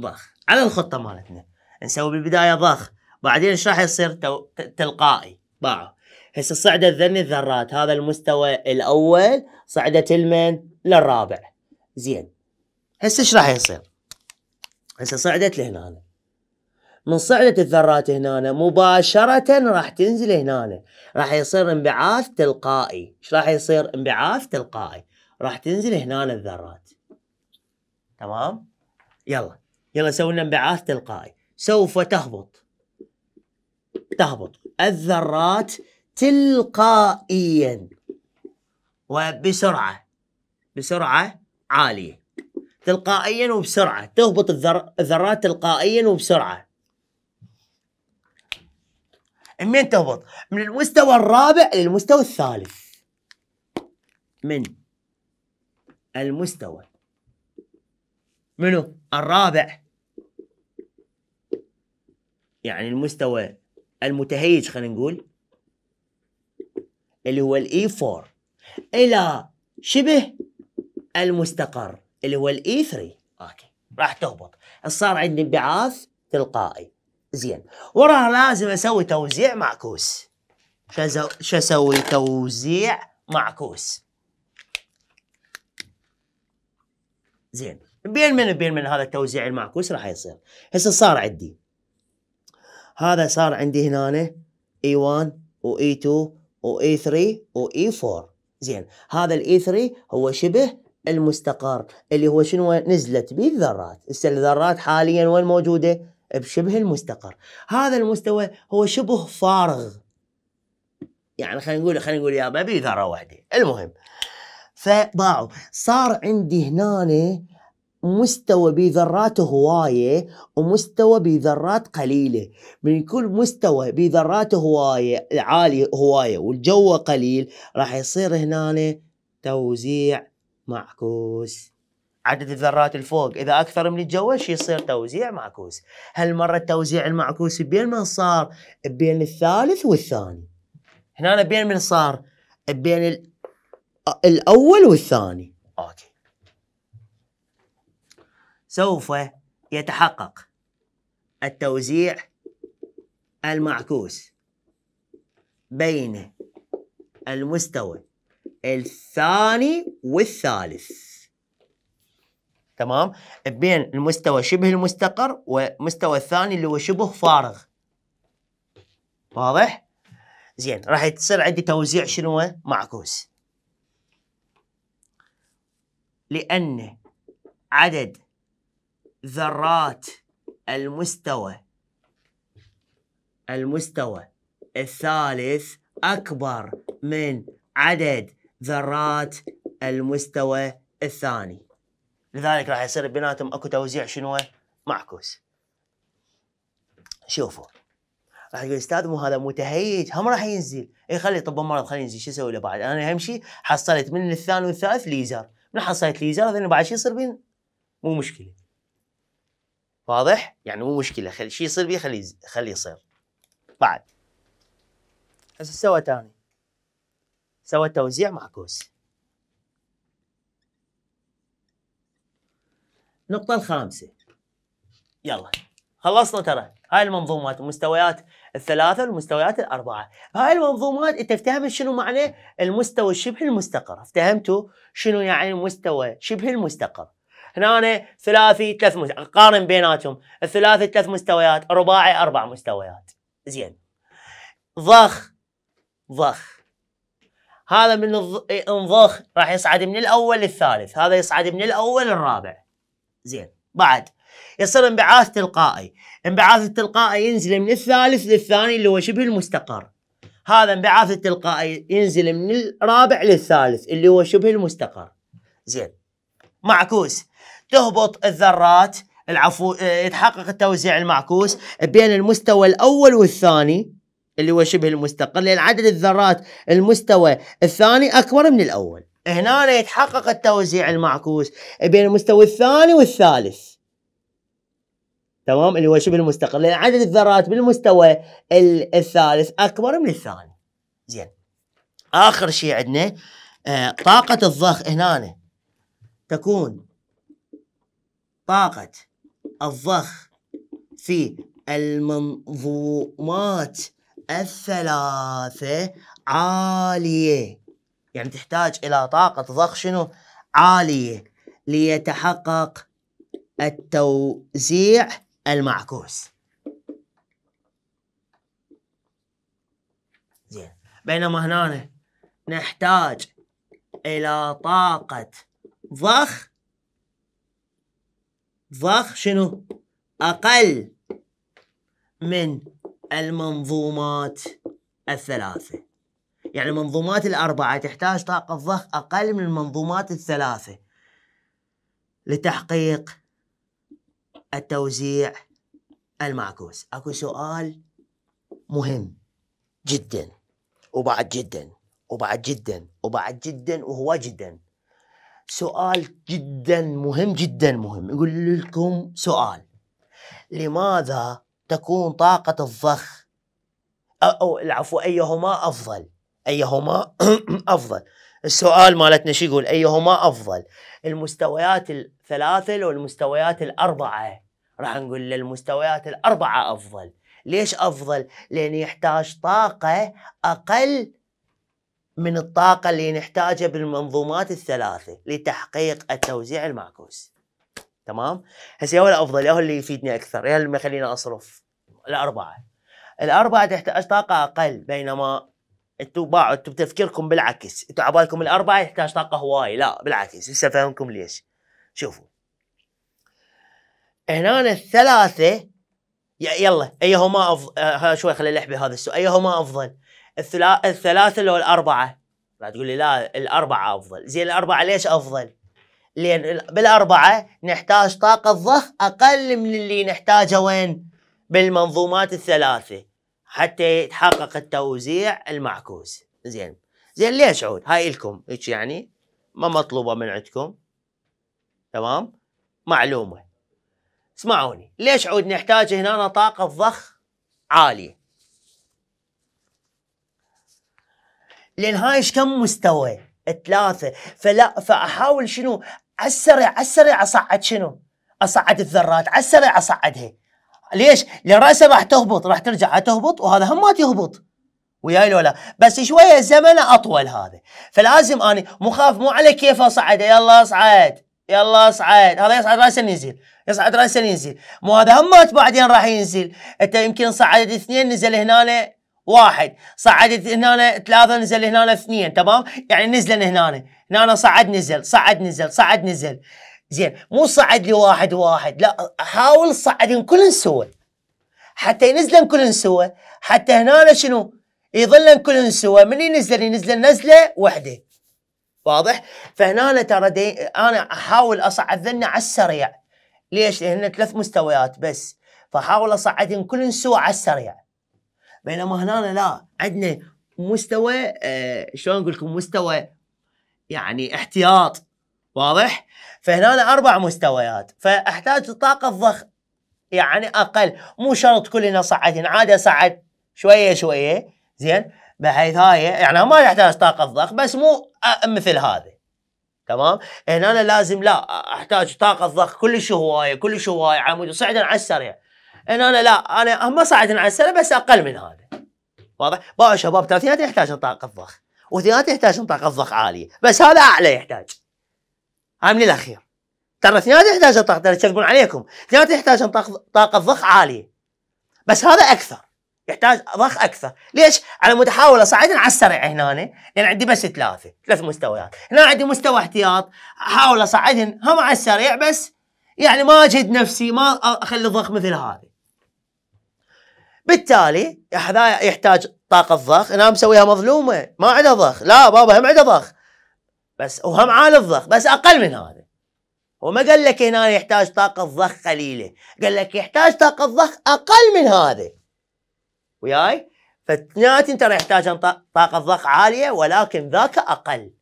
ضخ على الخطه مالتنا نسوي بالبدايه ضخ بعدين ايش راح يصير تو... تلقائي باعوا هسه صعدت ذني الذرات هذا المستوى الاول صعدت المن للرابع زين هسه ايش راح يصير هسه صعدت لهنا من صعدت الذرات هنا مباشرة راح تنزل هنا راح يصير انبعاث تلقائي ايش راح يصير انبعاث تلقائي راح تنزل هنا الذرات تمام يلا يلا سوي لنا انبعاث تلقائي سوف تهبط تهبط الذرات تلقائيا وبسرعه بسرعه عاليه تلقائيا وبسرعه تهبط الذر... الذرات تلقائيا وبسرعه منين تهبط؟ من المستوى الرابع للمستوى الثالث من المستوى منو الرابع يعني المستوى المتهيج خلينا نقول اللي هو الاي 4 e الى شبه المستقر اللي هو الاي 3 e اوكي راح تهبط صار عندي انبعاث تلقائي زين وراه لازم اسوي توزيع معكوس شو اسوي توزيع معكوس زين بين من بين من هذا التوزيع المعكوس راح يصير هسه صار عندي هذا صار عندي هنا اي 1 واي 2 واي 3 واي 4 زين هذا الاي 3 هو شبه المستقر اللي هو شنو نزلت به الذرات هسه الذرات حاليا وين موجوده بشبه المستقر هذا المستوى هو شبه فارغ يعني خلينا نقول خلينا نقول يا بابي ذره واحده المهم فباعوا صار عندي هنا مستوى بذرات هواية ومستوى بذرات قليلة من كل مستوى بذرات هواية عالي هواية والجو قليل راح يصير هنا توزيع معكوس عدد الذرات الفوق اذا اكثر من الجو شي يصير توزيع معكوس هالمره التوزيع المعكوس بين من صار بين الثالث والثاني هنا بين من صار بين الاول والثاني اوكي سوف يتحقق التوزيع المعكوس بين المستوى الثاني والثالث تمام بين المستوى شبه المستقر والمستوى الثاني اللي هو شبه فارغ واضح زين راح تصير عندي توزيع شنو معكوس لان عدد ذرات المستوى المستوى الثالث أكبر من عدد ذرات المستوى الثاني لذلك راح يصير بيناتهم اكو توزيع شنو معكوس شوفوا راح يقول استاذ مو هذا متهيج هم راح ينزل اي خلي طب مرض خلي ينزل شو اسوي له بعد انا همشي حصلت من الثاني والثالث ليزر من حصلت ليزر بعد شو يصير بين مو مشكله واضح؟ يعني مو مشكلة خلي شيء يصير فيه خليه خليه يصير. بعد هسه سوى ثاني سوى توزيع معكوس. النقطة الخامسة يلا خلصنا ترى هاي المنظومات المستويات الثلاثة والمستويات الأربعة هاي المنظومات أنت افتهمت شنو معنى المستوى الشبه المستقر افتهمتوا شنو يعني المستوى شبه المستقر هنا ثلاثي ثلاث مستويات قارن بيناتهم الثلاثي ثلاث مستويات رباعي اربع مستويات زين ضخ ضخ هذا من الض... انضخ راح يصعد من الاول للثالث هذا يصعد من الاول للرابع زين بعد يصير انبعاث تلقائي انبعاث التلقائي ينزل من الثالث للثاني اللي هو شبه المستقر هذا انبعاث التلقائي ينزل من الرابع للثالث اللي هو شبه المستقر زين معكوس تهبط الذرات العفو يتحقق آه، التوزيع المعكوس بين المستوى الاول والثاني اللي هو شبه المستقر لان عدد الذرات المستوى الثاني اكبر من الاول هنا يتحقق التوزيع المعكوس بين المستوى الثاني والثالث تمام اللي هو شبه المستقر لان عدد الذرات بالمستوى الثالث اكبر من الثاني زين اخر شيء عندنا آه طاقه الضخ هنا تكون طاقة الضخ في المنظومات الثلاثة عالية يعني تحتاج إلى طاقة ضخ شنو عالية ليتحقق التوزيع المعكوس زين بينما هنا نحتاج إلى طاقة ضخ ضخ شنو أقل من المنظومات الثلاثة يعني المنظومات الأربعة تحتاج طاقة ضخ أقل من المنظومات الثلاثة لتحقيق التوزيع المعكوس أكو سؤال مهم جدا وبعد جدا وبعد جدا وبعد جدا وهو جدا سؤال جدا مهم جدا مهم يقول لكم سؤال لماذا تكون طاقة الضخ أو العفو أيهما أفضل أيهما أفضل السؤال مالتنا شو يقول أيهما أفضل المستويات الثلاثة لو المستويات الأربعة راح نقول للمستويات الأربعة أفضل ليش أفضل لأن يحتاج طاقة أقل من الطاقة اللي نحتاجها بالمنظومات الثلاثة لتحقيق التوزيع المعكوس تمام هسه هو الأفضل هو اللي يفيدني أكثر يا اللي يخليني أصرف الأربعة الأربعة تحتاج طاقة أقل بينما انتم باعوا انتم بتفكيركم بالعكس انتم عبالكم الأربعة يحتاج طاقة هواي لا بالعكس هسه افهمكم ليش شوفوا هنا الثلاثة يلا ايهما افضل آه، شوي خليني الح بهذا السؤال ايهما افضل الثلاثه لو الاربعه لا تقول لي لا الاربعه افضل زين الاربعه ليش افضل لان بالاربعه نحتاج طاقه ضخ اقل من اللي نحتاجه وين بالمنظومات الثلاثه حتى يتحقق التوزيع المعكوس زين زين ليش عود هاي لكم هيك يعني ما مطلوبه من عندكم تمام معلومه اسمعوني ليش عود نحتاج هنا طاقه ضخ عاليه لان هاي ايش كم مستوى ثلاثه فلا فاحاول شنو على السريع على السريع اصعد شنو اصعد الذرات على السريع اصعدها ليش؟ لان راسه راح تهبط راح ترجع تهبط وهذا هم ما يهبط وياي لو لا بس شويه زمنه اطول هذا فلازم اني مخاف مو على كيف اصعد يلا اصعد يلا اصعد هذا يصعد راسه ينزل يصعد راسه ينزل مو هذا همات بعدين راح ينزل انت يمكن صعدت اثنين نزل هنا واحد صعدت هنا ثلاثة نزل هنا اثنين تمام يعني نزلن هنا هنا صعد نزل صعد نزل صعد نزل زين مو صعد لي واحد واحد لا حاول صعدين كل سوا حتى ينزلن كل سوا حتى هنا شنو يظلن كل سوا من ينزلن ينزلن نزله وحده واضح فهنا ترى انا احاول اصعد ذنه على السريع ليش لان ثلاث مستويات بس فحاول أصعدين كل سوا على السريع بينما هنا لا عندنا مستوى آه شلون اقول لكم مستوى يعني احتياط واضح؟ فهنا اربع مستويات فاحتاج طاقه الضخ يعني اقل مو شرط كلنا صعدين عاده صعد شويه شويه زين بحيث هاي يعني ما تحتاج طاقه ضخ بس مو مثل هذا تمام هنا لازم لا احتاج طاقه ضخ كلش هوايه كلش هوايه عمود صعدا على السريع ان انا لا انا هم صعدت على السنه بس اقل من هذا واضح؟ باقي شباب ثلاثينات يحتاج طاقه ضخ وثلاثينات يحتاج طاقه ضخ عاليه بس هذا اعلى يحتاج عامل الاخير ترى اثنينات يحتاج طاقه ترى يكذبون عليكم اثنينات يحتاج طاقه ضخ عاليه بس هذا اكثر يحتاج ضخ اكثر ليش على مود احاول على السريع هنا لان عندي بس ثلاثه ثلاث مستويات هنا عندي مستوى احتياط احاول اصعدهم هم على السريع بس يعني ما اجهد نفسي ما اخلي الضخ مثل هذا بالتالي هذا يحتاج طاقه ضخ انا مسويها مظلومه ما عندها ضخ لا بابا هم عنده ضخ بس وهم عالي الضخ بس اقل من هذا هو ما قال لك هنا يحتاج طاقه ضخ قليله قال لك يحتاج طاقه ضخ اقل من هذا وياي فاثنيناتهم ترى يحتاجون طاقه ضخ عاليه ولكن ذاك اقل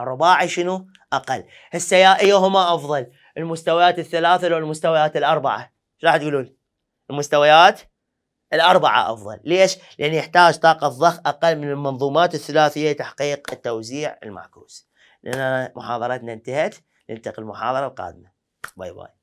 الرباعي شنو اقل هسه يا ايهما افضل المستويات الثلاثه لو المستويات الاربعه ايش راح تقولون المستويات الأربعة أفضل ليش؟ لأن يحتاج طاقة ضخ أقل من المنظومات الثلاثية لتحقيق التوزيع المعكوس لأن محاضرتنا انتهت ننتقل المحاضرة القادمة باي باي